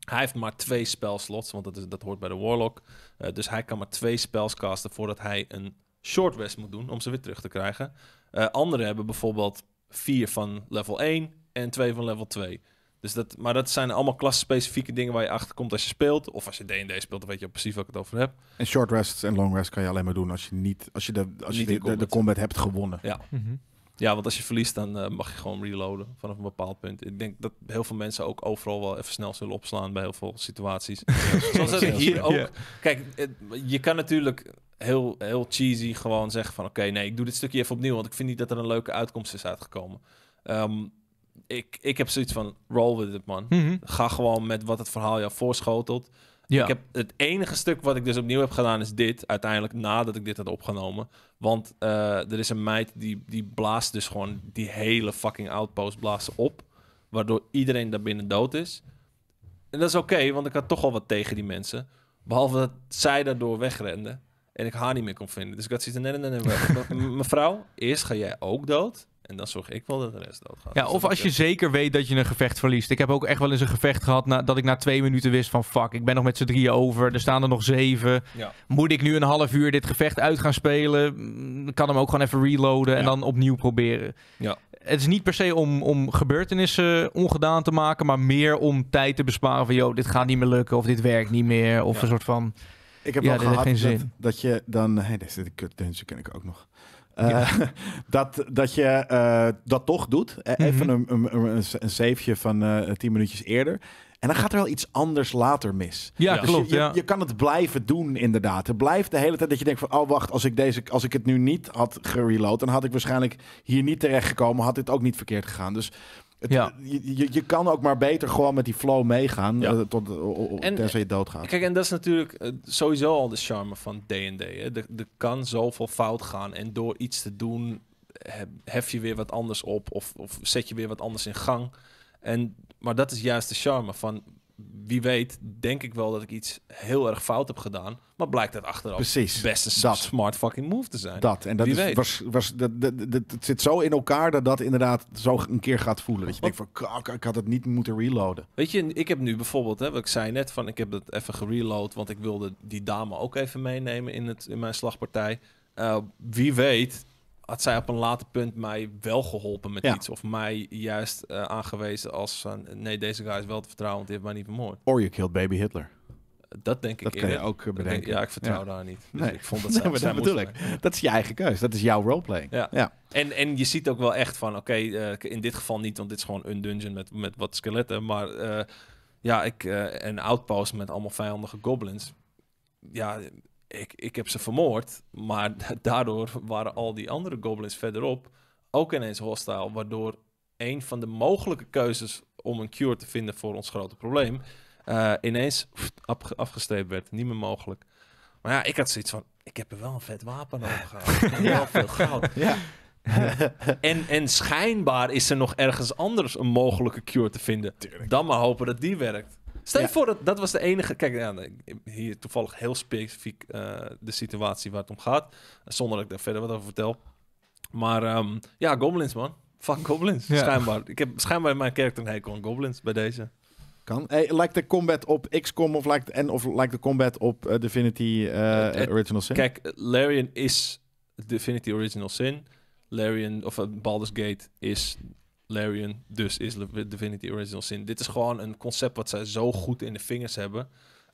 Hij heeft maar twee spelslots, want dat, dat hoort bij de Warlock. Eh, dus hij kan maar twee spels casten voordat hij een short rest moet doen om ze weer terug te krijgen. anderen hebben bijvoorbeeld vier van level 1 en twee van level 2. Dus dat, maar dat zijn allemaal klasspecifieke dingen waar je achter komt als je speelt. Of als je D&D speelt, dan weet je precies wat ik het over heb. En short rests en long rest kan je alleen maar doen als je, niet, als je, de, als je de, de, combat hebt gewonnen. Ja. Mhm. Ja, want als je verliest, dan eh, mag je gewoon reloaden vanaf een bepaald punt. Ik denk dat heel veel mensen ook overal wel even snel zullen opslaan bij heel veel situaties. [LAUGHS] Zoals dat ik hier ook. Kijk, je kan natuurlijk heel, heel cheesy gewoon zeggen van... oké, nee, ik doe dit stukje even opnieuw... want ik vind niet dat er een leuke uitkomst is uitgekomen. Ehm, ik, ik heb zoiets van, roll with it, man. Mhm. Ga gewoon met wat het verhaal jou voorschotelt... Ja. Ik heb het enige stuk wat ik dus opnieuw heb gedaan is dit. Uiteindelijk nadat ik dit had opgenomen. Want eh, er is een meid die, die blaast dus gewoon die hele fucking outpost blaast op. Waardoor iedereen daarbinnen dood is. En dat is oké, want ik had toch al wat tegen die mensen. Behalve dat zij daardoor wegrenden. En ik haar niet meer kon vinden. Dus ik had zitten... net. nee, nee, nee, [LAUGHS] Mevrouw, eerst ga jij ook dood. En dan zorg ik wel dat de rest doodgaat. Ja, dus of als je zeker weet dat je een gevecht verliest. Ik heb ook echt wel eens een gevecht gehad na, dat ik na twee minuten wist van... fuck, ik ben nog met z'n drieën over, er staan er nog zeven. Moet ik nu een half uur dit gevecht uit gaan spelen? Mm, kan hem ook gewoon even reloaden en dan opnieuw proberen. Ja. Het is niet per se om, om gebeurtenissen eh, ongedaan te maken... maar meer om tijd te besparen van... joh, dit gaat niet meer lukken of dit werkt niet meer. Of een soort van... Ik heb ja, wel gehad dat, dat, je dan... Hey, deze kut ken ik ook nog. Eh, [LAUGHS] dat, dat je eh, dat toch doet. Eh, even mhm. een, een, een, zeefje van tien minuutjes eerder. En dan gaat er wel iets anders later mis. Ja, dus klopt. Je, ja. je, kan het blijven doen, inderdaad. Het blijft de hele tijd dat je denkt van... oh, wacht, als ik, deze, als ik het nu niet had gereload... dan had ik waarschijnlijk hier niet terecht gekomen, had dit ook niet verkeerd gegaan. Dus ja. je, je kan ook maar beter gewoon met die flow meegaan. Ja. Eh, tot, eh, en, tenzij eh, je doodgaat. Kijk, en dat is natuurlijk sowieso al de charme van DD. Er, er kan zoveel fout gaan. En door iets te doen, hef je weer wat anders op. Of, of zet je weer wat anders in gang. En, maar dat is juist de charme van wie weet, denk ik wel dat ik iets heel erg fout heb gedaan. Maar blijkt dat achteraf Precies, beste dat. smart fucking move te zijn. Dat, en dat is, was, was, dat, het zit zo in elkaar dat dat inderdaad zo een keer gaat voelen. Dat je denkt van, kak, ik had het niet moeten reloaden. Weet je, ik heb nu bijvoorbeeld, hè, wat ik zei net, van ik heb dat even gereload, want ik wilde die dame ook even meenemen in, het, in mijn slagpartij. Eh, wie weet had zij op een later punt mij wel geholpen met iets. Of mij juist eh, aangewezen als uh, nee, deze guy is wel te vertrouwen, want die heeft mij niet vermoord. Or you killed baby Hitler. Dat denk ik. Dat ook eh, bedenken. ja, ik vertrouw daar niet. Dus nee. ik vond dat zij, [LAUGHS] nee, zij dat Dat is je eigen keus. Dat is jouw roleplaying. Ja. ja. En, en je ziet ook wel echt van, oké, eh, in dit geval niet, want dit is gewoon een dungeon met, met wat skeletten. Maar ja, ik, uh, een outpost met allemaal vijandige goblins. Ja, ik, ik heb ze vermoord, maar [LAUGHS] daardoor waren al die andere goblins verderop ook ineens hostile, waardoor een van de mogelijke keuzes om een cure te vinden voor ons grote probleem eh, ineens [LAUGHS] afgestreept werd. Niet meer mogelijk. Maar ja, ik had zoiets van, ik heb er wel een vet wapen over [LAUGHS] gehad. ja. wel veel goud. Eh, en, en schijnbaar is er nog ergens anders een mogelijke cure te vinden. Dan maar hopen dat die werkt. Stel je voor dat dat was de enige. Kijk, hier toevallig heel specifiek eh, de situatie waar het om gaat. Zonder dat ik daar verder wat over vertel. Maar ehm, ja, goblins, man. Fuck goblins. Schijnbaar. Ik heb schijnbaar mijn character een gewoon goblins bij deze. Kan. Hey, lijkt de combat op XCOM of lijkt, en, of lijkt de combat op eh, Divinity eh, Original Sin? Kijk, Larian is Divinity Original Sin. Larian of Baldur's Gate is Larian, dus is Divinity Original Sin. Dit is gewoon een concept wat zij zo goed in de vingers hebben.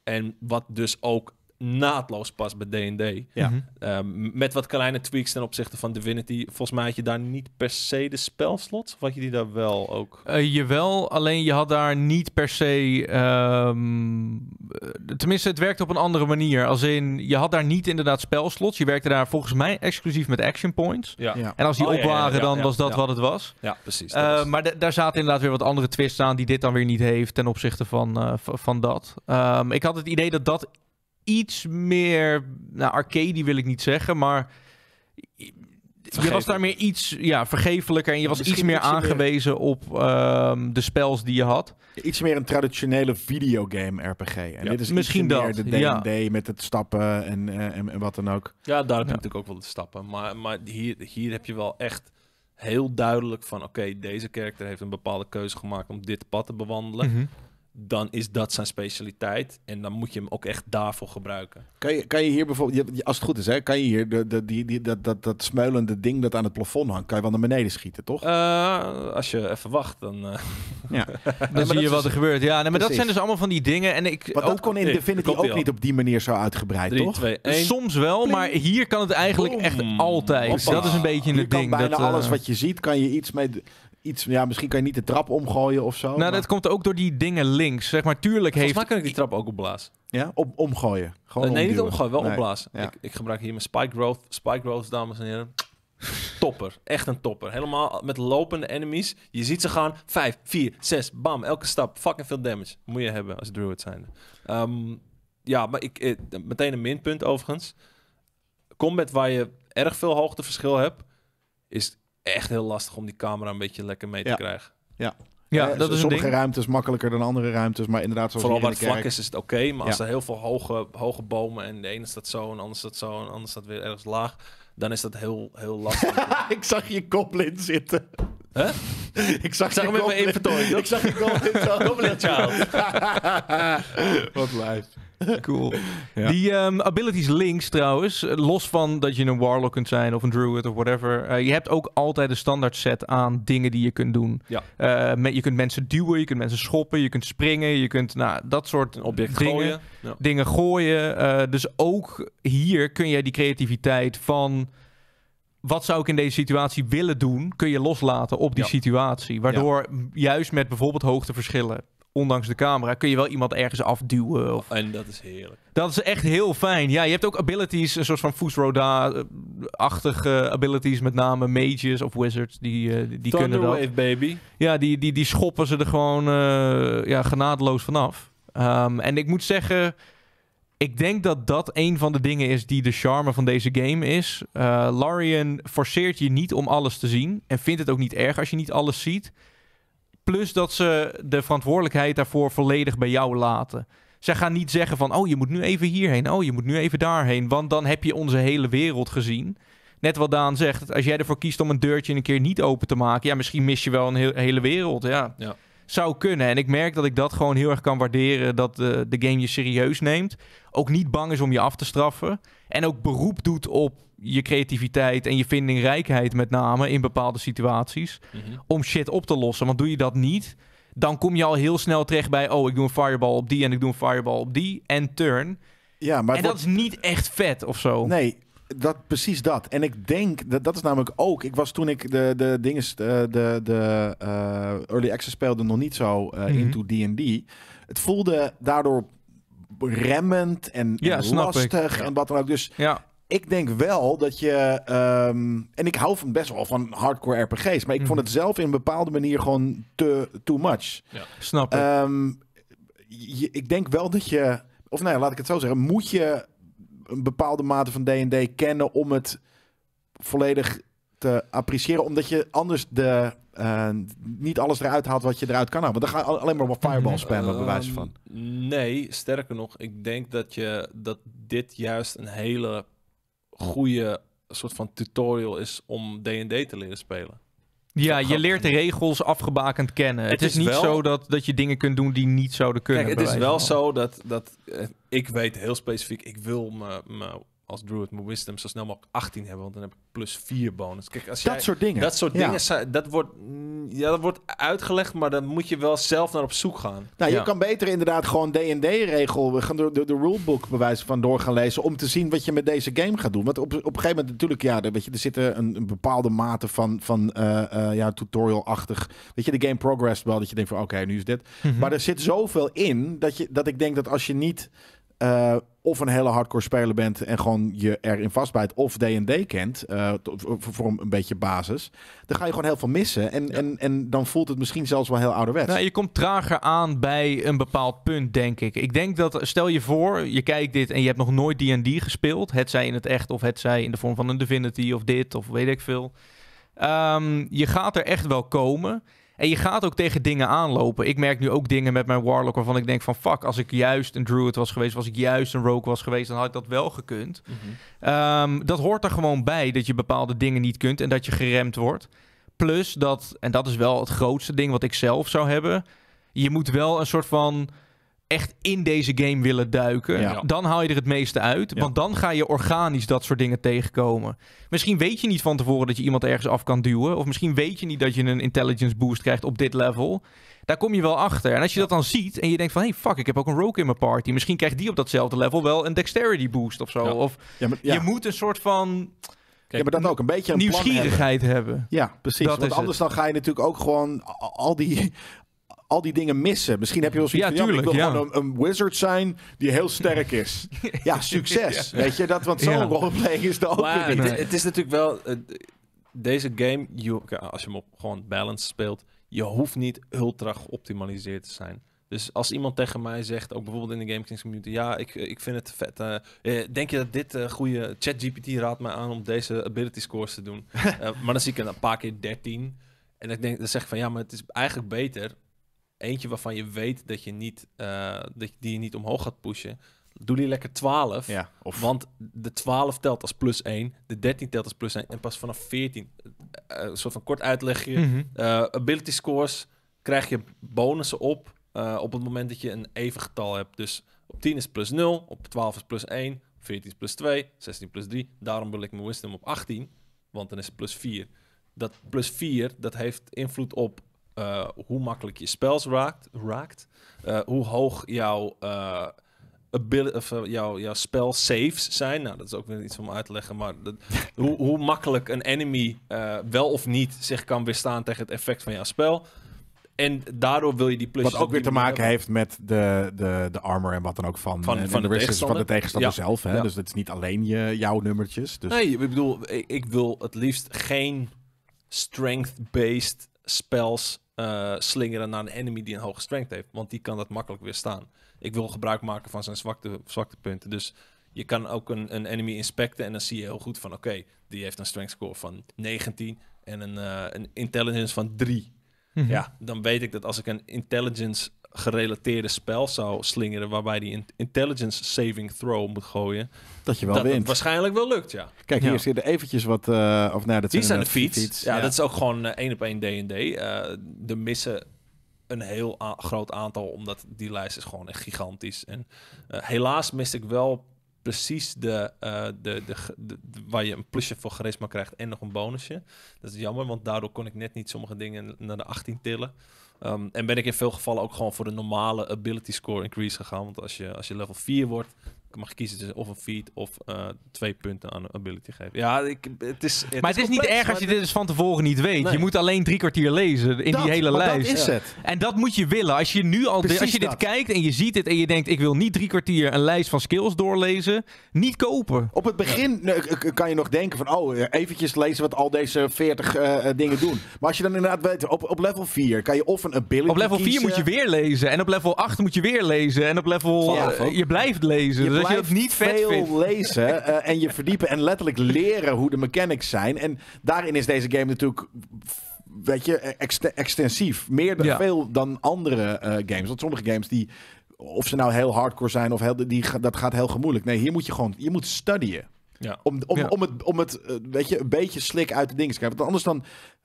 En wat dus ook naadloos past bij D&D. Ja. Mhm. Ehm, met wat kleine tweaks ten opzichte van Divinity. Volgens mij had je daar niet per se de spelslots. Of had je die daar wel ook? Uh, jawel, alleen je had daar niet per se... Ehm, eh, tenminste, het werkte op een andere manier. Als in, je had daar niet inderdaad spelslots. Je werkte daar volgens mij exclusief met action points. Ja. En als die oh, op waren, dan was dat wat het was. Ja, precies. Eh, maar daar zaten inderdaad weer wat andere twists aan... die dit dan weer niet heeft ten opzichte van, van dat. Ehm, ik had het idee dat dat iets meer, naar nou, arcade wil ik niet zeggen, maar je was daar meer iets ja, vergeeflijker en je was iets meer aangewezen op ehm, de spels die je had. Iets meer een traditionele videogame RPG. En dit is Misschien meer de D&D met het stappen en, eh, en, en, wat dan ook. Ja, daar heb je natuurlijk ook wel de stappen. Maar, maar hier, hier heb je wel echt heel duidelijk van... oké, deze karakter heeft een bepaalde keuze gemaakt om dit pad te bewandelen. Mhm dan is dat zijn specialiteit. En dan moet je hem ook echt daarvoor gebruiken. Kan je, kan je hier bijvoorbeeld, als het goed is, hè, kan je hier de, die, die, dat, dat, dat smuilende ding dat aan het plafond hangt, kan je wel naar beneden schieten, toch? Eh, als je even wacht, dan. Eh, ja. [LAUGHS] dan zie je wat er gebeurt. Ja, maar dat zijn dus allemaal van die dingen. En ik, maar dat kon in nee, Definity ook niet op die manier zo uitgebreid, toch? Dus soms wel, maar hier kan het eigenlijk echt altijd. Dus dat is een beetje een ding. bijna eh, alles wat je ziet, kan je iets mee. Iets, ja, misschien kan je niet de trap omgooien of zo. Nou, dat komt ook door die dingen links. Zeg maar, tuurlijk Volgens heeft... kan ik die trap ook opblazen. Ja, op, omgooien. Gewoon nee, niet omgooien, wel opblazen. Ik, ik, gebruik hier mijn spike growth. Spike growth, dames en heren. topper. Echt een topper. Helemaal met lopende enemies. Je ziet ze gaan. Vijf, vier, zes. Bam. Elke stap. Fucking veel damage. Moet je hebben als druid zijnde. Ehm, ja, maar ik, eh, meteen een minpunt overigens. Combat waar je erg veel hoogteverschil hebt... is echt heel lastig om die camera een beetje lekker mee te krijgen. Ja, ja, dat is sommige ruimtes makkelijker dan andere ruimtes, maar inderdaad Vooral waar het vlak is, is het oké. maar als er heel veel hoge, hoge bomen en de ene staat zo en anders staat zo en anders staat weer ergens laag, dan is dat heel, heel lastig. [LAUGHS] ik zag je kop in zitten. [LAUGHS] ik zag, zag hem met mijn inventory. ik zag mijn compliment, child. Wat lijf. Cool. Die ehm, abilities links trouwens, los van dat je een warlock kunt zijn of een druid of whatever. Eh, je hebt ook altijd een standaard set aan dingen die je kunt doen. Ja. Eh, met, je kunt mensen duwen, je kunt mensen schoppen, je kunt springen, je kunt nou, dat soort objecten dingen gooien. Dingen gooien. Eh, dus ook hier kun jij die creativiteit van wat zou ik in deze situatie willen doen, kun je loslaten op die situatie. Waardoor juist met bijvoorbeeld hoogteverschillen, ondanks de camera, kun je wel iemand ergens afduwen. En dat is heerlijk. Dat is echt heel fijn. Ja, je hebt ook abilities, een soort van Fusroda-achtige eh, abilities, met name mages of wizards, die, eh, die kunnen dat. Wave, baby. Ja, die, die, die schoppen ze er gewoon eh, ja, genadeloos vanaf. Um, en ik moet zeggen, ik denk dat dat een van de dingen is die de charme van deze game is. Eh, Larian forceert je niet om alles te zien. En vindt het ook niet erg als je niet alles ziet. Plus dat ze de verantwoordelijkheid daarvoor volledig bij jou laten. Ze gaan niet zeggen van, oh je moet nu even hierheen, oh je moet nu even daarheen. Want dan heb je onze hele wereld gezien. Net wat Daan zegt, als jij ervoor kiest om een deurtje een keer niet open te maken, ja, misschien mis je wel een hele wereld. Ja. ja zou kunnen. En ik merk dat ik dat gewoon heel erg kan waarderen. Dat eh, de game je serieus neemt. Ook niet bang is om je af te straffen. En ook beroep doet op je creativiteit en je vindingrijkheid met name in bepaalde situaties. Mhm. Om shit op te lossen. Want doe je dat niet, dan kom je al heel snel terecht bij... oh, ik doe een fireball op die en ik doe een fireball op die en turn. Ja, maar en dat is niet echt vet of zo. Nee, dat, precies dat. En ik denk, dat, dat is namelijk ook... Ik was toen ik de, de dingen, eh, de, de, eh, Early Access speelde nog niet zo uh, mm -hmm. into D&D. Het voelde daardoor remmend en, lastig en wat dan ook. Dus ja. ik denk wel dat je... Ehm, en ik hou van best wel van hardcore RPG's. Maar ik vond mhm. het zelf in een bepaalde manier gewoon te, too much. Ja, snap ik. Ehm, je, ik denk wel dat je... Of nee, laat ik het zo zeggen. Moet je een bepaalde mate van D&D kennen om het volledig te appreciëren. Omdat je anders de, eh, niet alles eruit haalt wat je eruit kan halen. Want dan ga je alleen maar wat fireball mhm. spammen, bij ehm, van. Nee, sterker nog. Ik denk dat, je, dat dit juist een hele goede soort van tutorial is om D&D te leren spelen. Ja, je leert de regels afgebakend kennen. Het, is, niet zo dat, dat je dingen kunt doen die niet zouden kunnen. Kijk, het is wel zo dat, dat eh, ik weet heel specifiek, ik wil mijn als Druid mijn Wisdom zo snel mogelijk 18 hebben, want dan heb ik plus 4 bonus. Kijk, als dat soort dingen. Dat soort ja. dingen, dat wordt, ja, dat wordt uitgelegd, maar dan moet je wel zelf naar op zoek gaan. Nou, je kan beter inderdaad gewoon D&D-regel, we gaan door de, de rulebook bewijs van door gaan lezen, om te zien wat je met deze game gaat doen. Want op, op een gegeven moment natuurlijk, ja, weet je, er zit een, bepaalde mate van, van eh, eh, ja, tutorial-achtig, weet je, de game progress wel, dat je denkt van oké, nu is dit. Mhm. Maar er zit zoveel in, dat, je, dat ik denk dat als je niet eh, of een hele hardcore speler bent en gewoon je erin vastbijt. Of D&D kent, uh, voor een beetje basis. Dan ga je gewoon heel veel missen. En, en, en dan voelt het misschien zelfs wel heel ouderwets. Nou, je komt trager aan bij een bepaald punt, denk ik. Ik denk dat, stel je voor, je kijkt dit en je hebt nog nooit D&D gespeeld. Het zij in het echt of het zij in de vorm van een Divinity of dit of weet ik veel. Ehm, je gaat er echt wel komen. En je gaat ook tegen dingen aanlopen. Ik merk nu ook dingen met mijn Warlock waarvan ik denk van... fuck, als ik juist een Druid was geweest... als ik juist een Rogue was geweest, dan had ik dat wel gekund. Mhm. Ehm, dat hoort er gewoon bij, dat je bepaalde dingen niet kunt... en dat je geremd wordt. Plus dat, en dat is wel het grootste ding wat ik zelf zou hebben... je moet wel een soort van echt in deze game willen duiken, dan haal je er het meeste uit. Want dan ga je organisch dat soort dingen tegenkomen. Misschien weet je niet van tevoren dat je iemand ergens af kan duwen. Of misschien weet je niet dat je een intelligence boost krijgt op dit level. Daar kom je wel achter. En als je dat dan ziet en je denkt van... hey, fuck, ik heb ook een rogue in mijn party. Misschien krijgt die op datzelfde level wel een dexterity boost of zo. Of je moet een soort van... Kijk, ja, maar dan ook een beetje een nieuwsgierigheid hebben. Ja, precies. Dat want anders dan ga je natuurlijk ook gewoon al die al die dingen missen. Misschien heb je wel zoiets ja, van, tuurlijk, ja, een, wizard zijn die heel sterk is. [LAUGHS] ja, succes. Weet je, dat, want zo'n roleplay is dat ook maar, Het, is natuurlijk wel... Eh, deze game, als je hem op gewoon balance speelt... je hoeft niet ultra geoptimaliseerd te zijn. Dus als iemand tegen mij zegt, ook bijvoorbeeld in de Game Kings community, ja, ik, ik vind het vet. Eh, eh, denk je dat dit uh, goede ChatGPT raadt mij aan om deze ability scores te doen? [LAUGHS] maar dan zie ik een paar keer 13. En ik denk, dan zeg ik van ja, maar het is eigenlijk beter eentje waarvan je weet dat je niet, uh, dat je die niet omhoog gaat pushen. Doe die lekker 12. Ja, Want de 12 telt als plus 1, de 13 telt als plus 1 en pas vanaf 14, uh, eh, eh, een soort van kort uitlegje, mm ability scores, krijg je bonussen op op het moment dat je een even getal hebt. Dus op 10 is plus 0, op 12 is plus 1, 14 is plus 2, 16 plus 3. Daarom wil ik mijn wisdom op 18, want dan is het plus 4. Dat plus 4, dat heeft invloed op eh, hoe makkelijk je spels raakt, raakt eh, hoe hoog jouw, uh, eh, ability, of, jouw, jouw spel saves zijn. Nou, dat is ook weer iets om uit te leggen, maar dat, [LAUGHS] hoe, hoe, makkelijk een enemy wel of niet zich kan weerstaan tegen het effect van jouw spel. En daardoor wil je die plus. Wat ook, weer te maken hebben. heeft met de, de, de armor en wat dan ook van, van, de, de, van de tegenstander zelf. Hè? Dus het is niet alleen je, jouw nummertjes. Dus. Nee, ik bedoel, ik, ik wil het liefst geen strength-based spells eh, slingeren naar een enemy die een hoge strength heeft. Want die kan dat makkelijk weerstaan. Ik wil gebruik maken van zijn zwakte, zwaktepunten. Dus je kan ook een, een enemy inspecten en dan zie je heel goed van... oké, die heeft een strength score van 19 en een, eh, een intelligence van 3. Mhm. Ja, dan weet ik dat als ik een intelligence gerelateerde spel zou slingeren... waarbij die intelligence saving throw moet gooien... Dat je wel dat wint. waarschijnlijk wel lukt, ja. Kijk, hier ja. eventjes wat... Eh, of, nou, eh, de fiets. fiets. Ja, dat is ook gewoon eh, één op één D&D. de missen een heel groot aantal... omdat die lijst is gewoon echt gigantisch. En helaas mist ik wel precies de, eh, de, de, de, waar je een plusje voor charisma krijgt en nog een bonusje. Dat is jammer, want daardoor kon ik net niet sommige dingen naar de 18 tillen. Ehm, en ben ik in veel gevallen ook gewoon voor de normale ability score increase gegaan. Want als je, als je level 4 wordt, mag kiezen tussen of een feed of eh, twee punten aan ability geven. Ja, ik, het is. Het maar het is niet erg als je dit dus van tevoren niet weet. Je moet alleen drie kwartier lezen in die hele lijst. En dat moet je willen. Als je nu al, als je dit kijkt en je ziet dit en je denkt: ik wil niet drie kwartier een lijst van skills doorlezen, niet kopen. Op het begin kan je nog denken van: oh, eventjes lezen wat al deze 40 eh, eh, dingen doen. Maar als je dan inderdaad weet, op, level 4 kan je of een ability. Op level 4 moet je weer lezen. En op level 8 moet je weer lezen. En op level. Ja, je blijft lezen. Dus dat je niet vet veel vindt. lezen eh, en je verdiepen en letterlijk leren hoe de mechanics zijn. En daarin is deze game natuurlijk weet je, e- extensief. Meer dan, veel dan andere eh, games. Want sommige games die, of ze nou heel hardcore zijn of heel, die, dat gaat heel gemoeilijk. Nee, hier moet je gewoon, je moet studieën. Ja. Om, om, om het, om het eh, weet je, een beetje slik uit de dingen te krijgen. Want anders dan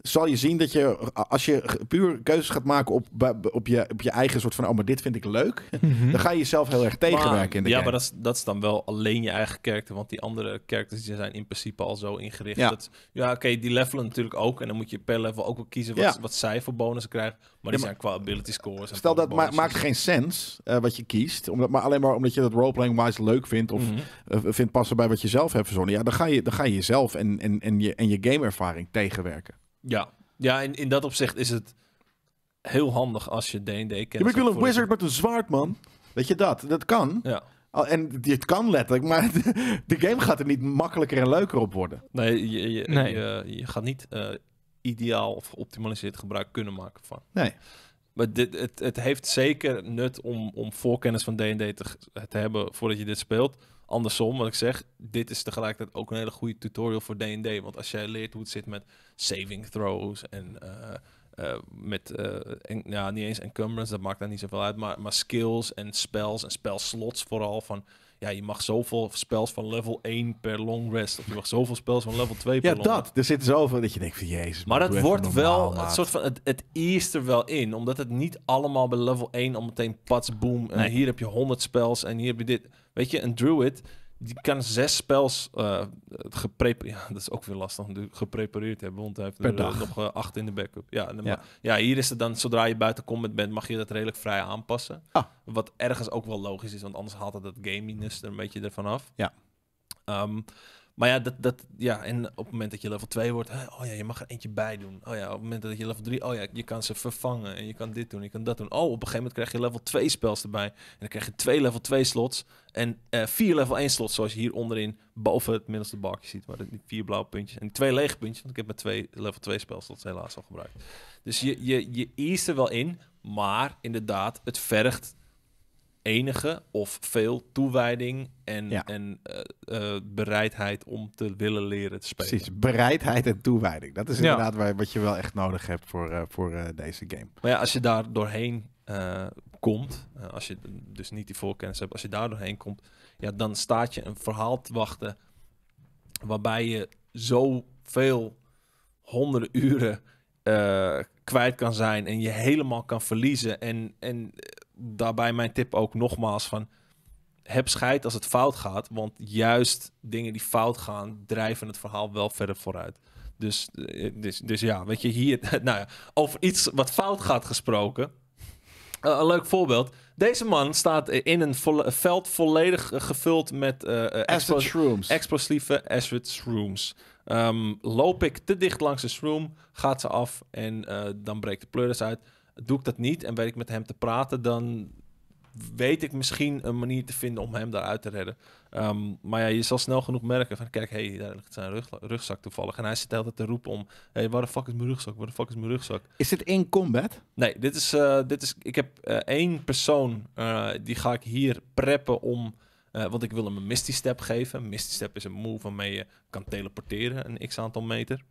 zal je zien dat je, als je puur keuzes gaat maken op, op, je, op je eigen soort van, oh, maar dit vind ik leuk, mhm. dan ga je jezelf heel erg tegenwerken in de game Ja, maar dat is, dat is dan wel alleen je eigen karakter, want die andere characters die zijn in principe al zo ingericht. Ja, dat, ja oké, die levelen natuurlijk ook, en dan moet je per level ook wel kiezen wat, wat zij voor bonussen krijgen, maar die zijn qua ability scores. Stel dat maakt geen sens eh, wat je kiest, omdat, maar alleen maar omdat je dat roleplaying-wise leuk vindt of mhm. eh, vindt passen bij wat je zelf hebt verzonnen, ja, dan ga je, dan ga je jezelf en, en, en, je, en je gameervaring tegenwerken. Ja, ja in, in dat opzicht is het heel handig als je D&D kent. Je ik wil een wizard met een zwaard, man. Weet je dat? Dat kan. Ja. En het kan letterlijk, maar [LAUGHS] de, game gaat er niet makkelijker en leuker op worden. Nee, je, je, je, gaat niet eh, ideaal of geoptimaliseerd gebruik kunnen maken van. Nee. Maar dit, het, het heeft zeker nut om, om voorkennis van D&D te, te hebben voordat je dit speelt andersom, wat ik zeg, dit is tegelijkertijd ook een hele goede tutorial voor D&D. Want als jij leert hoe het zit met saving throws en uh, met, eh, ja, niet eens encumbrance, dat maakt daar niet zoveel uit. Maar, maar skills en spells en spelslots vooral van ja, je mag zoveel spels van level 1 per long rest. Of je mag zoveel spels van level 2 per ja, long dat. Rest. Er zitten zoveel dat je denkt van jezus. Maar dat wordt wel, het, soort van, het, het eerst er wel in. Omdat het niet allemaal bij level 1 al meteen pats, boom. En hier heb je 100 spels en hier heb je dit. Weet je, een druid die kan zes spels uh, eh, geprepareerd... Ja, [LAUGHS] dat is ook weer lastig geprepareerd hebben. Want hij heeft er eh, nog eh, acht in de backup. Ja, ja. ja, hier is het dan, zodra je buiten combat bent, mag je dat redelijk vrij aanpassen. Ah. Wat ergens ook wel logisch is, want anders haalt het dat gaminess er een beetje ervan af. Ja. Ehm, maar ja, dat, dat, ja, en op het moment dat je level 2 wordt, oh ja, je mag er eentje bij doen. Oh ja, op het moment dat je level 3, oh ja, je kan ze vervangen en je kan dit doen, je kan dat doen. Oh, op een gegeven moment krijg je level 2 spels erbij. En dan krijg je twee level 2 slots en uh, vier level 1 slots, zoals je hier onderin boven het middelste balkje ziet, waar die vier blauwe puntjes en twee lege puntjes, want ik heb mijn twee level 2 spels slots helaas al gebruikt. Dus je, je, je er wel in, maar inderdaad, het vergt enige of veel toewijding en, en eh, eh, bereidheid om te willen leren te spelen. Precies, bereidheid en toewijding. Dat is inderdaad waar, wat je wel echt nodig hebt voor, eh, voor deze game. Maar ja, als je daar doorheen komt, als je dus niet die voorkennis hebt, als je daar doorheen komt, ja, dan staat je een verhaal te wachten waarbij je zoveel honderden uren kwijt kan zijn en je helemaal kan verliezen en, en daarbij mijn tip ook nogmaals van heb scheid als het fout gaat, want juist dingen die fout gaan drijven het verhaal wel verder vooruit. Dus, eh, dus, dus ja, weet je, hier, [LAUGHS] nou ja, over iets wat fout gaat gesproken. Eh, een leuk voorbeeld. Deze man staat in een veld volledig gevuld met uh, shrooms. explosieve acid shrooms. Ehm, loop ik te dicht langs de shroom, gaat ze af en dan breekt de pleuris uit. Doe ik dat niet en weet ik met hem te praten, dan weet ik misschien een manier te vinden om hem daaruit te redden. Ehm, maar ja, je zal snel genoeg merken van, kijk, hé, hey, daar ligt zijn rugzak toevallig. En hij zit altijd te roepen om, hé, hey, waar de fuck is mijn rugzak? Waar de fuck is mijn rugzak? Is dit één combat? Nee, dit is, eh, dit is ik heb eh, één persoon, eh, die ga ik hier preppen om... want ik wil hem een Misty Step geven. Misty Step is een move waarmee je kan teleporteren een x-aantal meter.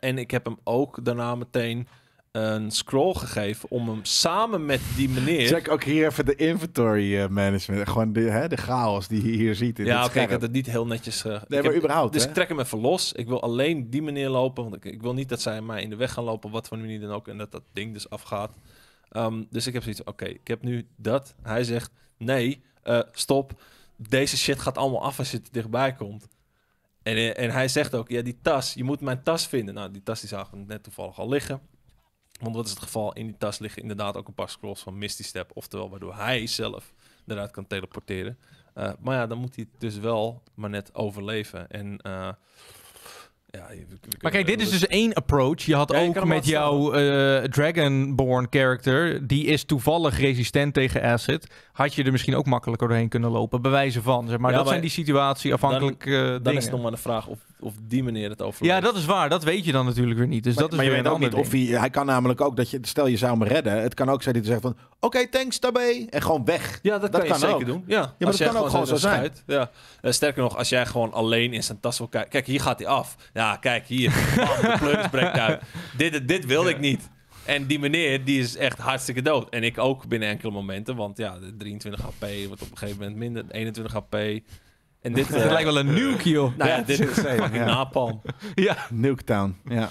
en ik heb hem ook daarna meteen een scroll gegeven om hem samen met die meneer. Check ook hier even de inventory eh, management. Gewoon de, hè, de chaos die je hier ziet. ja, oké, ik heb het niet heel netjes. Uh, nee, maar überhaupt. Dus ik trek hem even los. Ik wil alleen die meneer lopen. Want ik, wil niet dat zij mij in de weg gaan lopen, wat voor manier dan ook. En dat dat ding dus afgaat. Ehm, dus ik heb zoiets, oké, ik heb nu dat. Hij zegt: nee, eh, stop. Deze shit gaat allemaal af als je het dichtbij komt. En, en hij zegt ook, ja, die tas, je moet mijn tas vinden. Nou, die tas die zagen we net toevallig al liggen. Want dat is het geval. In die tas liggen inderdaad ook een paar scrolls van Misty Step. Oftewel, waardoor hij zelf eruit kan teleporteren. Eh, maar ja, dan moet hij dus wel maar net overleven. En uh, maar kijk, dit is dus één approach. Je had ook met jouw eh, Dragonborn character, die is toevallig resistent tegen acid. Had je er misschien ook makkelijker doorheen kunnen lopen, bewijzen van. maar dat zijn die situatie afhankelijk dan, eh, Dan is nog maar de vraag of, of die meneer het overleeft. Ja, dat is waar. Dat weet je dan natuurlijk weer niet. Dus maar, dat is maar je weet ook niet of hij... kan namelijk ook, dat je, stel je zou hem redden. Het kan ook zijn dat hij zegt van, oké, thanks, daarbij. En gewoon weg. Ja, dat, kan, je zeker doen. Ja, ja maar dat kan ook gewoon zo zijn. Ja. Eh, sterker nog, als jij gewoon alleen in zijn tas wil kijken. Kijk, hier gaat hij af. Ja, ja, nou, kijk hier. de pleuris breekt uit. [LAUGHS] Dit, dit wilde ik niet. En die meneer, die is echt hartstikke dood. En ik ook binnen enkele momenten. Want ja, de 23 HP wordt op een gegeven moment minder. 21 HP. En dit... [LAUGHS] Het uh, lijkt wel een eh, nuke, joh. Nou ja, dit is [LAUGHS] fucking napalm. Ja. Nuketown, ja.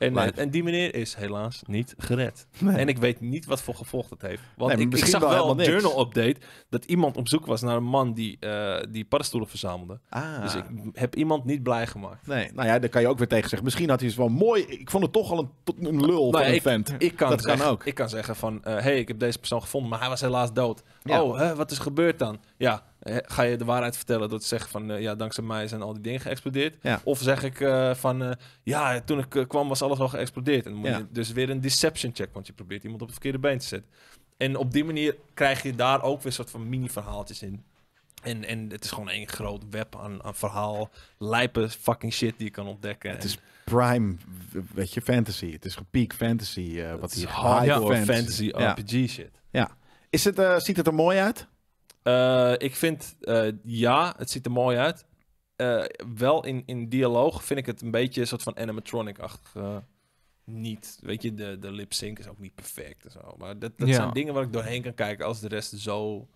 En, en die meneer is helaas niet gered. En ik weet niet wat voor gevolg dat heeft. Want ik, zag wel, een journal update dat iemand op zoek was naar een man die, uh, die paddenstoelen verzamelde. Ah. Dus ik heb iemand niet blij gemaakt. Nee, nou ja, daar kan je ook weer tegen zeggen. Misschien had hij eens wel mooi. Ik vond het toch al een, een lul nou, van ik, een vent. Ik kan dat zeggen, kan ook. Ik kan zeggen van, hé, eh, hey, ik heb deze persoon gevonden, maar hij was helaas dood. Oh, hè, wat is gebeurd dan? Ja, eh, ga je de waarheid vertellen dat te zeggen van eh, ja, dankzij mij zijn al die dingen geëxplodeerd? Ja. Of zeg ik eh, van ja, toen ik kwam was alles al geëxplodeerd. En dan moet ja. je dus weer een deception check, want je probeert iemand op het verkeerde been te zetten. En op die manier krijg je daar ook weer soort van mini-verhaaltjes in. En, en het is gewoon één groot web aan, verhaal, lijpen fucking shit die je kan ontdekken. Het is prime, weet je, fantasy. Het is peak fantasy, wat hier high, fantasy, RPG shit. Ja. Is het, ziet het er mooi uit? Eh, ik vind, eh, ja, het ziet er mooi uit. Eh, wel in, in dialoog vind ik het een beetje een soort van animatronic-achtig. niet. Weet je, de, de lip sync is ook niet perfect en zo. Maar dat, dat zijn dingen waar ik doorheen kan kijken als de rest zo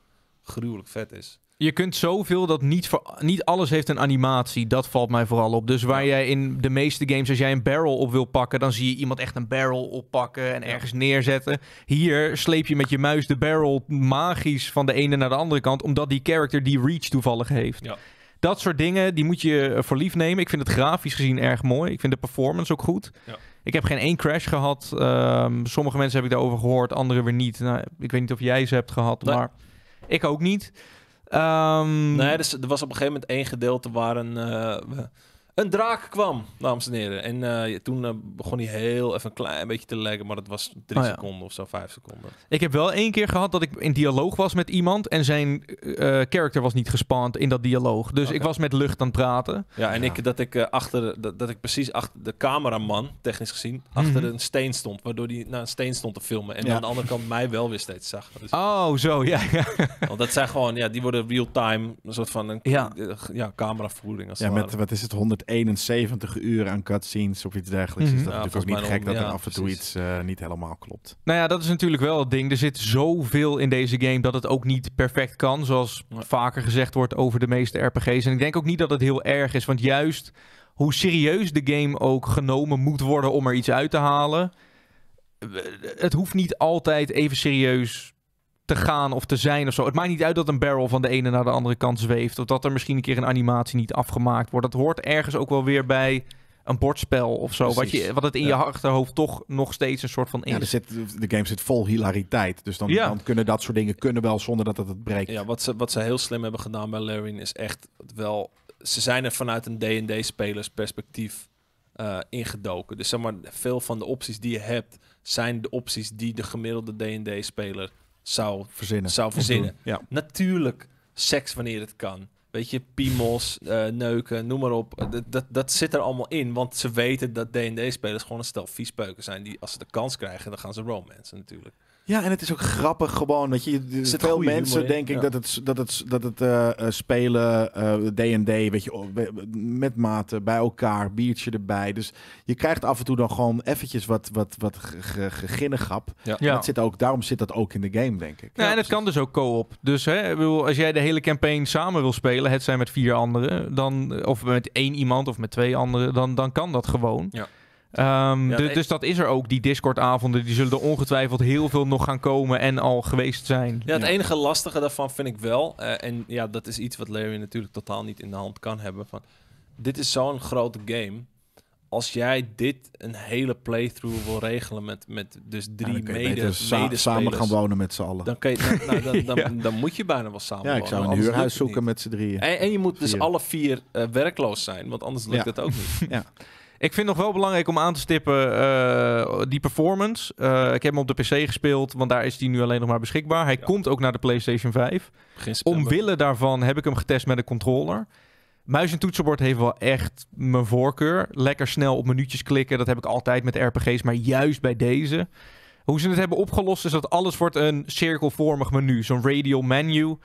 gruwelijk vet is je kunt zoveel dat niet, niet alles heeft een animatie. Dat valt mij vooral op. Dus waar jij in de meeste games, als jij een barrel op wil pakken, dan zie je iemand echt een barrel oppakken en ergens neerzetten. Hier sleep je met je muis de barrel magisch van de ene naar de andere kant, omdat die character die reach toevallig heeft. Dat soort dingen, die moet je voor lief nemen. Ik vind het grafisch gezien erg mooi. Ik vind de performance ook goed. Ik heb geen één crash gehad. Ehm, sommige mensen heb ik daarover gehoord, anderen weer niet. Nou, ik weet niet of jij ze hebt gehad, maar ik ook niet. Ehm, nee, dus, er was op een gegeven moment één gedeelte waar een... Eh, een draak kwam, dames en heren. En eh, toen eh, begon hij heel even een klein beetje te leggen, maar dat was drie oh seconden of zo, vijf seconden. Ik heb wel één keer gehad dat ik in dialoog was met iemand en zijn uh, character was niet gespannen in dat dialoog. Dus ik was met lucht aan het praten. Ja, en ik dat ik achter, dat, ik precies achter de cameraman, technisch gezien, mhm. achter een steen stond, waardoor hij naar een steen stond te filmen. En aan de andere kant mij wel weer steeds zag. Dus oh, zo, [LAUGHS] ja. Want dat zijn gewoon, ja, die worden real-time, een soort van een, ja. ja, cameravoering. ja, met, wat is het, 100 71 uur aan cutscenes of iets dergelijks. Mm dat is natuurlijk ook niet gek dat er af en toe iets eh, niet helemaal klopt. Nou ja, dat is natuurlijk wel het ding. Er zit zoveel in deze game dat het ook niet perfect kan. Zoals vaker gezegd wordt over de meeste RPG's. En ik denk ook niet dat het heel erg is. Want juist hoe serieus de game ook genomen moet worden om er iets uit te halen. Eh, het hoeft niet altijd even serieus te gaan of te zijn of zo. Het maakt niet uit dat een barrel van de ene naar de andere kant zweeft. Of dat er misschien een keer een animatie niet afgemaakt wordt. Dat hoort ergens ook wel weer bij een bordspel of zo. Wat, je, wat het in je achterhoofd toch nog steeds een soort van Ja, de game zit vol hilariteit. Dus dan, kunnen dat soort dingen kunnen wel zonder dat het het breekt. Ja, wat ze, wat ze heel slim hebben gedaan bij Larry: is echt wel... Ze zijn er vanuit een dd spelersperspectief eh, ingedoken. Dus zeg maar, veel van de opties die je hebt... zijn de opties die de gemiddelde D&D-speler zou verzinnen. Zou verzinnen. Ja. Natuurlijk seks wanneer het kan. Weet je, piemels, eh, neuken, noem maar op. Eh, dat, dat, dat zit er allemaal in. Want ze weten dat D&D-spelers gewoon een stel viespeuken zijn. Die als ze de kans krijgen, dan gaan ze romancen natuurlijk. Ja, en het is ook grappig gewoon. Dat je, Zit veel mensen denk ik dat het, dat het, dat het eh, eh, spelen, D&D, eh, weet je, met maten bij elkaar, biertje erbij. Dus je krijgt af en toe dan gewoon eventjes wat, wat, wat geginnegap. Ja. ja. zit ook, daarom zit dat ook in de game, denk ik. Ja, en het kan dus ook co-op. Dus hè, bedoel, als jij de hele campaign samen wil spelen, het zijn met vier anderen, dan, of met één iemand of met twee anderen, dan, dan kan dat gewoon. Ja. Ehm, dus dat is er ook, die Discord-avonden. Die zullen er ongetwijfeld heel veel nog gaan komen en al geweest zijn. Ja, het enige lastige daarvan vind ik wel, eh, en ja, dat is iets wat Larry natuurlijk totaal niet in de hand kan hebben. Van, dit is zo'n grote game. Als jij dit een hele playthrough wil regelen met, met dus drie ja, mede, samen gaan wonen met z'n allen. Dan, kan je, nou, [LAUGHS] dan, dan, moet je bijna wel samen Ja, ik zou een huurhuis zoeken met z'n drieën. En, je moet dus alle vier eh, werkloos zijn, want anders lukt dat ook niet. [LAUGHS] ja. Ik vind nog wel belangrijk om aan te stippen eh, die performance. Eh, ik heb hem op de PC gespeeld, want daar is hij nu alleen nog maar beschikbaar. Hij komt ook naar de PlayStation 5. Omwille daarvan heb ik hem getest met een controller. Muis en toetsenbord heeft wel echt mijn voorkeur. Lekker snel op minuutjes klikken, dat heb ik altijd met RPG's, maar juist bij deze. Hoe ze het hebben opgelost is dat alles wordt een cirkelvormig menu. Zo'n radial menu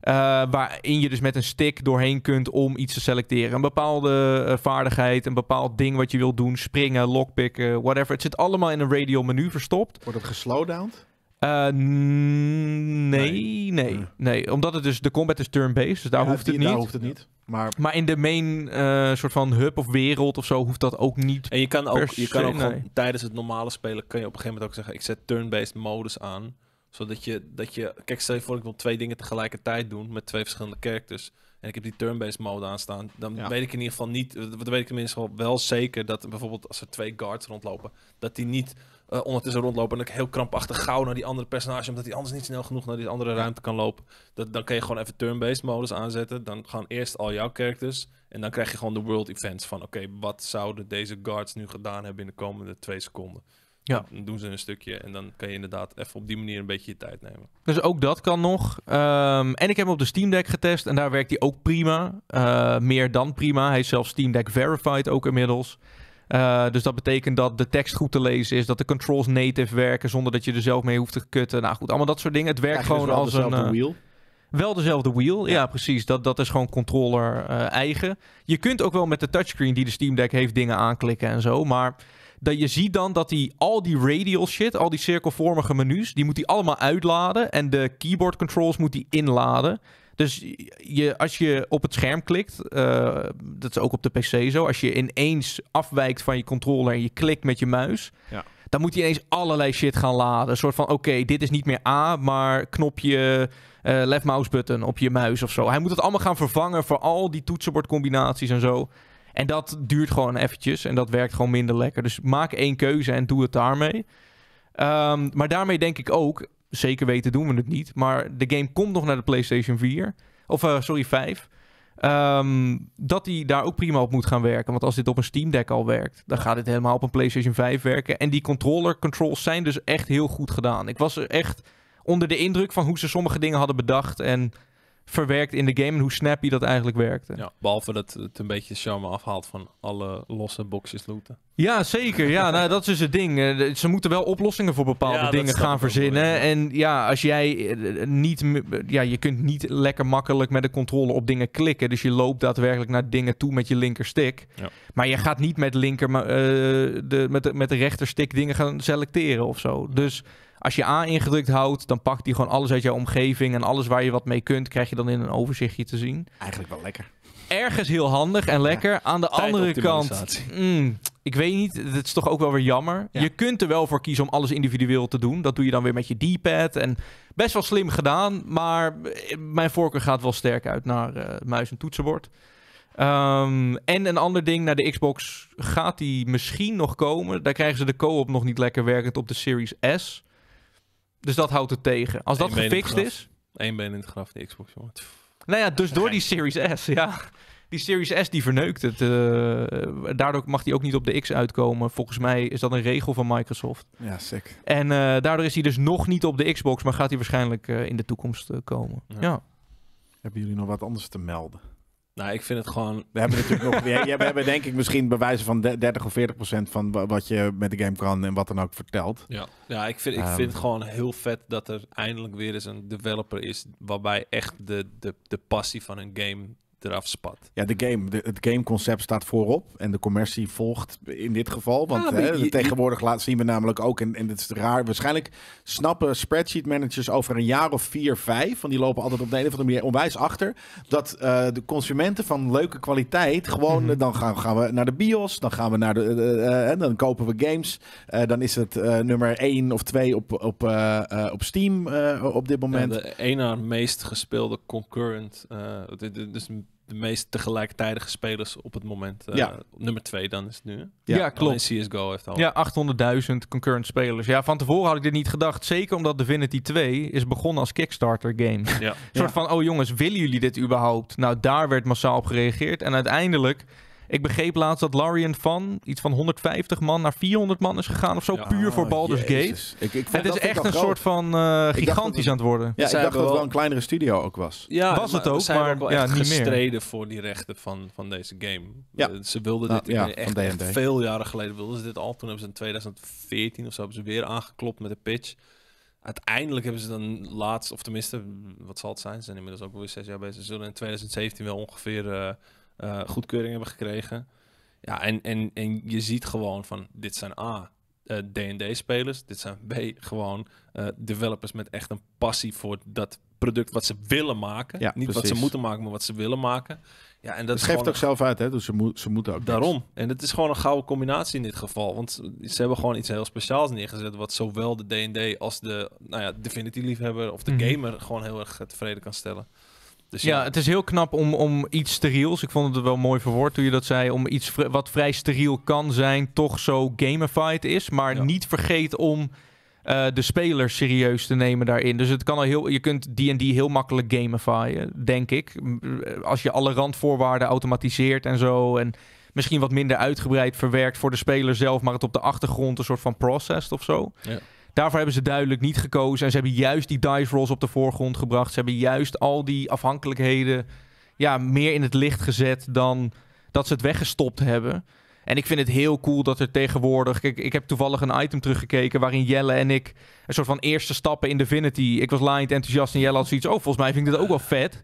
eh, waarin je dus met een stick doorheen kunt om iets te selecteren. Een bepaalde eh, vaardigheid, een bepaald ding wat je wilt doen. Springen, lockpicken, whatever. Het zit allemaal in een radial menu verstopt. Wordt het geslowdowned? Eh, nee, nee, nee, Omdat het dus, de combat is turn-based, dus daar, hoeft het niet. daar hoeft het niet. Maar, maar in de main soort van hub of wereld of zo hoeft dat ook niet. En je kan ook, je kan ook gewoon, tijdens het normale spelen, kan je op een gegeven moment ook zeggen, ik zet turn-based modus aan zodat je, dat je... Kijk, stel voor ik wil twee dingen tegelijkertijd doen met twee verschillende characters. En ik heb die turn-based mode aanstaan. Dan weet ik in ieder geval niet... wat eh, weet ik tenminste wel, wel zeker dat bijvoorbeeld als er twee guards rondlopen... Dat die niet eh, ondertussen rondlopen en ik heel krampachtig gauw naar die andere personage... Omdat die anders niet snel genoeg naar die andere ruimte kan lopen. Dat, dan kun je gewoon even turn-based modus aanzetten. Dan gaan eerst al jouw characters... En dan krijg je gewoon de world events van, oké, wat zouden deze guards nu gedaan hebben in de komende twee seconden? Ja. Dan doen ze een stukje en dan kan je inderdaad even op die manier een beetje je tijd nemen. Dus ook dat kan nog. Ehm, en ik heb hem op de Steam Deck getest en daar werkt hij ook prima. Eh, meer dan prima. Hij is zelfs Steam Deck Verified ook inmiddels. Eh, dus dat betekent dat de tekst goed te lezen is, dat de controls native werken zonder dat je er zelf mee hoeft te kutten. Nou goed, allemaal dat soort dingen. Het werkt dus gewoon als een. Eh, wheel. Wel dezelfde wheel, ja, ja, precies. Dat, dat is gewoon controller eigen. Je kunt ook wel met de touchscreen die de Steam Deck heeft dingen aanklikken en zo, maar dat je ziet dan dat hij al die radial shit, al die cirkelvormige menus, die moet hij allemaal uitladen. En de keyboard controls moet hij inladen. Dus je, als je op het scherm klikt, eh, dat is ook op de PC zo, als je ineens afwijkt van je controller en je klikt met je muis, ja. dan moet hij ineens allerlei shit gaan laden. Een soort van, oké, dit is niet meer A, maar knopje eh, left mouse button op je muis of zo. Hij moet het allemaal gaan vervangen voor al die toetsenbordcombinaties en zo. En dat duurt gewoon eventjes en dat werkt gewoon minder lekker. Dus maak één keuze en doe het daarmee. Ehm, maar daarmee denk ik ook, zeker weten doen we het niet, maar de game komt nog naar de PlayStation 4. Of eh, sorry, 5. Ehm, dat die daar ook prima op moet gaan werken. Want als dit op een Steam Deck al werkt, dan gaat dit helemaal op een PlayStation 5 werken. En die controller controls zijn dus echt heel goed gedaan. Ik was er echt onder de indruk van hoe ze sommige dingen hadden bedacht. En verwerkt in de game en hoe snappy dat eigenlijk werkte. Ja, behalve dat het een beetje charme afhaalt van alle losse boxjes looten. Ja, zeker. Ja, nou, dat is dus het ding. Eh, ze moeten wel oplossingen voor bepaalde dingen gaan verzinnen. En ja, als jij eh, niet... Ja, je kunt niet lekker makkelijk met de controle op dingen klikken. Dus je loopt daadwerkelijk naar dingen toe met je linkerstick. Ja. Maar je gaat niet met linker... Maar, eh, de, met, de, met de stick dingen gaan selecteren of zo. Dus... Als je A ingedrukt houdt, dan pakt hij gewoon alles uit jouw omgeving. En alles waar je wat mee kunt, krijg je dan in een overzichtje te zien. Eigenlijk wel lekker. Ergens heel handig en lekker. Aan de andere kant, mm, ik weet niet, het is toch ook wel weer jammer. Je kunt er wel voor kiezen om alles individueel te doen. Dat doe je dan weer met je D-pad. En best wel slim gedaan, maar eh, mijn voorkeur gaat wel sterk uit naar eh, muis en toetsenbord. Ehm, en een ander ding, naar de Xbox gaat die misschien nog komen. Daar krijgen ze de co-op nog niet lekker werkend op de Series S. Dus dat houdt het tegen. Als dat gefixt is. Eén been in het graf, die Xbox, jongen. Nou ja, dus door die Series S, ja. Die Series S die verneukt het. Eh, daardoor mag die ook niet op de X uitkomen. Volgens mij is dat een regel van Microsoft. Ja, sick. En eh, daardoor is hij dus nog niet op de Xbox, maar gaat hij waarschijnlijk eh, in de toekomst komen. Ja. Hebben jullie nog wat anders te melden? Nou, ik vind het gewoon. We hebben natuurlijk nog. We, we hebben denk ik misschien bewijzen van 30 of 40 procent van wat je met de game kan en wat dan ook vertelt. Ja, ja ik, vind, ik ehm. vind het gewoon heel vet dat er eindelijk weer eens een developer is. waarbij echt de, de, de passie van een game eraf spat. Ja, de game, de, het gameconcept staat voorop en de commercie volgt in dit geval. Want ah, hè, tegenwoordig laten zien we namelijk ook, en, en het is raar, waarschijnlijk snappen spreadsheet managers over een jaar of vier, vijf, want die lopen altijd op de een of andere manier onwijs achter, dat eh, de consumenten van leuke kwaliteit gewoon, mhm. dan gaan, gaan, we naar de bios, dan gaan we naar de, uh, dan kopen we games, eh, dan is het nummer één of twee op, op, op Steam op dit moment. Ja, de ene meest gespeelde concurrent, dus de meest tegelijkertijdige spelers op het moment. Eh, ja. Nummer twee dan is het nu. Ja, klopt klopt. CSGO heeft al. Ja, 800.000 concurrent spelers. Ja, van tevoren had ik dit niet gedacht. Zeker omdat Divinity 2 is begonnen als Kickstarter game. Ja. [LAUGHS] Een soort van, oh jongens, willen jullie dit überhaupt? Nou, daar werd massaal op gereageerd. En uiteindelijk ik begreep laatst dat Larian van iets van 150 man naar 400 man is gegaan of zo. puur voor oh, Baldur's Gate. het is echt een soort van eh, gigantisch aan het worden. Ja, ik dacht dat het wel een kleinere studio ook was. Ja, was het ook, maar, Ze ja, niet gestreden voor die rechten van, van deze game. Eh, ze wilden dit echt, veel jaren geleden wilden ze dit al. Toen hebben ze in 2014 of zo hebben ze weer aangeklopt met de pitch. Uiteindelijk hebben ze dan laatst, of tenminste, wat zal het zijn? Ze zijn inmiddels ook alweer zes jaar bezig. Ze zullen in 2017 wel ongeveer... Eh, eh, goedkeuring hebben gekregen. Ja, en, en, en je ziet gewoon van dit zijn A, eh, D&D-spelers. Dit zijn B, gewoon eh, developers met echt een passie voor dat product wat ze willen maken. Niet wat ze moeten maken, maar wat ze willen maken. Ja, en dat, geeft ook zelf uit, hè? Dus ze, ze moeten ook. Daarom. En het is gewoon een gouden combinatie in dit geval. Want ze hebben gewoon iets heel speciaals neergezet. Wat zowel de DD als de nou ja, Divinity-liefhebber of de mhm. gamer gewoon heel erg tevreden kan stellen. Dus ja, het is heel knap om, om iets steriels. Ik vond het wel mooi verwoord toen je dat zei. Om iets wat vrij steriel kan zijn, toch zo gamified is. Maar niet vergeet om eh, de spelers serieus te nemen daarin. Dus het kan al heel, je kunt D&D heel makkelijk gamifyen, denk ik. Eh, als je alle randvoorwaarden automatiseert en zo. En misschien wat minder uitgebreid verwerkt voor de speler zelf. Maar het op de achtergrond een soort van processed of zo. Ja. Daarvoor hebben ze duidelijk niet gekozen. En ze hebben juist die dice rolls op de voorgrond gebracht. Ze hebben juist al die afhankelijkheden ja, meer in het licht gezet dan dat ze het weggestopt hebben. En ik vind het heel cool dat er tegenwoordig. Kijk, ik heb toevallig een item teruggekeken waarin Jelle en ik een soort van eerste stappen in Divinity. Ik was laaiend enthousiast en Jelle had zoiets. Oh, volgens mij vind ik dit ook wel vet.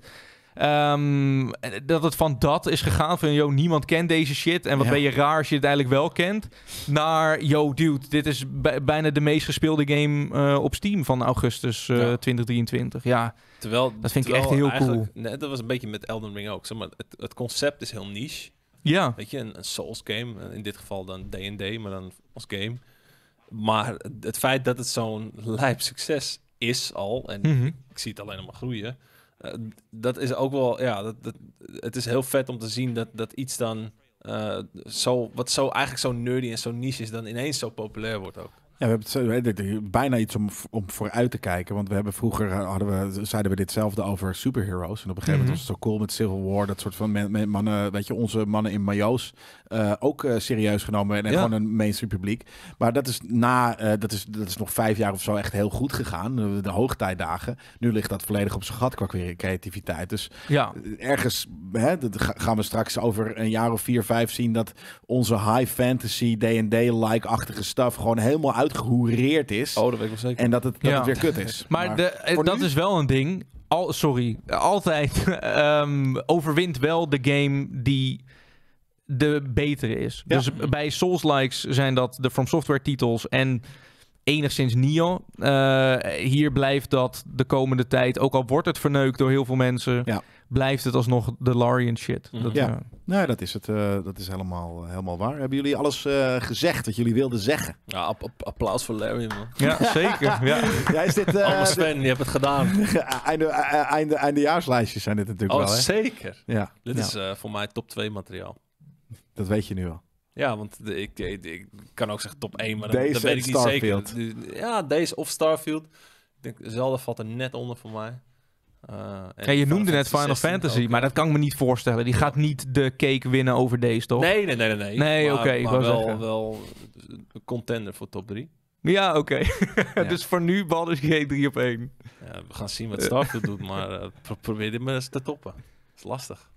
Ehm, dat het van dat is gegaan van, joh niemand kent deze shit. En wat ben je raar als je het eigenlijk wel kent. Naar, joh dude, dit is bijna de meest gespeelde game eh, op Steam van augustus 2023. Eh, ja, terwijl, dat vind ik echt heel cool. Nee, dat was een beetje met Elden Ring ook. Zeg maar, het, het concept is heel niche. Ja. Weet je, een, een Souls game. In dit geval dan D&D, maar dan als game. Maar het feit dat het zo'n lijp succes is al, en mhm. ik zie het alleen maar groeien eh, dat is ook wel, ja, dat, het is heel vet om te zien dat, dat iets dan, eh, zo, wat zo, eigenlijk zo nerdy en zo niche is, dan ineens zo populair wordt ook. Ja, we hebben bijna iets om, om vooruit te kijken. Want we hebben vroeger eh, hadden we, zeiden we ditzelfde over superheroes. En op een gegeven moment mhm. was het zo cool met Civil War. Dat soort van mannen, weet je, onze mannen in majo's eh, ook eh, serieus genomen. En, en gewoon een mainstream publiek. Maar dat is na, dat, is, dat is nog vijf jaar of zo echt heel goed gegaan. De, hoogtijdagen. Nu ligt dat volledig op zijn gat qua creativiteit. Dus ja. ergens hè, dat gaan we straks over een jaar of vier, vijf zien dat onze high fantasy, D&D-like-achtige stuff gewoon helemaal uit echt is. Oh, dat weet ik wel zeker. En dat het, dat weer kut is. Maar, de, eh, dat is wel een ding. Al, sorry, altijd [LAUGHS] ehm, overwint wel de game die de betere is. Dus bij Souls-likes zijn dat de From Software titels en enigszins Nio. Eh, hier blijft dat de komende tijd, ook al wordt het verneukt door heel veel mensen, blijft het alsnog de Larian shit. Mhm. dat, ja. ja. Eh, nou dat is het. Eh, dat is helemaal, helemaal waar. Hebben jullie alles gezegd wat jullie wilden zeggen? Ja, applaus voor Larian, man. Ja, zeker. [LAUGHS] ja. ja, is dit... Sven, je hebt het gedaan. [LAUGHS] einde, einde, eindejaarslijstjes zijn dit natuurlijk oh, wel, hè? zeker. Ja. Dit is voor mij top 2 materiaal. Dat weet je nu al. Ja, want ik, ik, kan ook zeggen top 1, maar dan, weet ik niet Starfield. zeker. Ja, deze of Starfield. Ik denk, Zelda valt er net onder voor mij. Eh, en je noemde net Final Fantasy, maar dat kan ik me niet voorstellen. Die gaat niet de cake winnen over deze, toch? Nee, nee, nee. Nee, nee, nee oké. Okay, maar wel, wel contender voor top 3. Ja, oké. [LAUGHS] dus voor nu Baldur's g 3 op 1. Ja, we gaan zien wat Starfield doet, maar uh, pro probeer dit maar eens te toppen. Dat is lastig.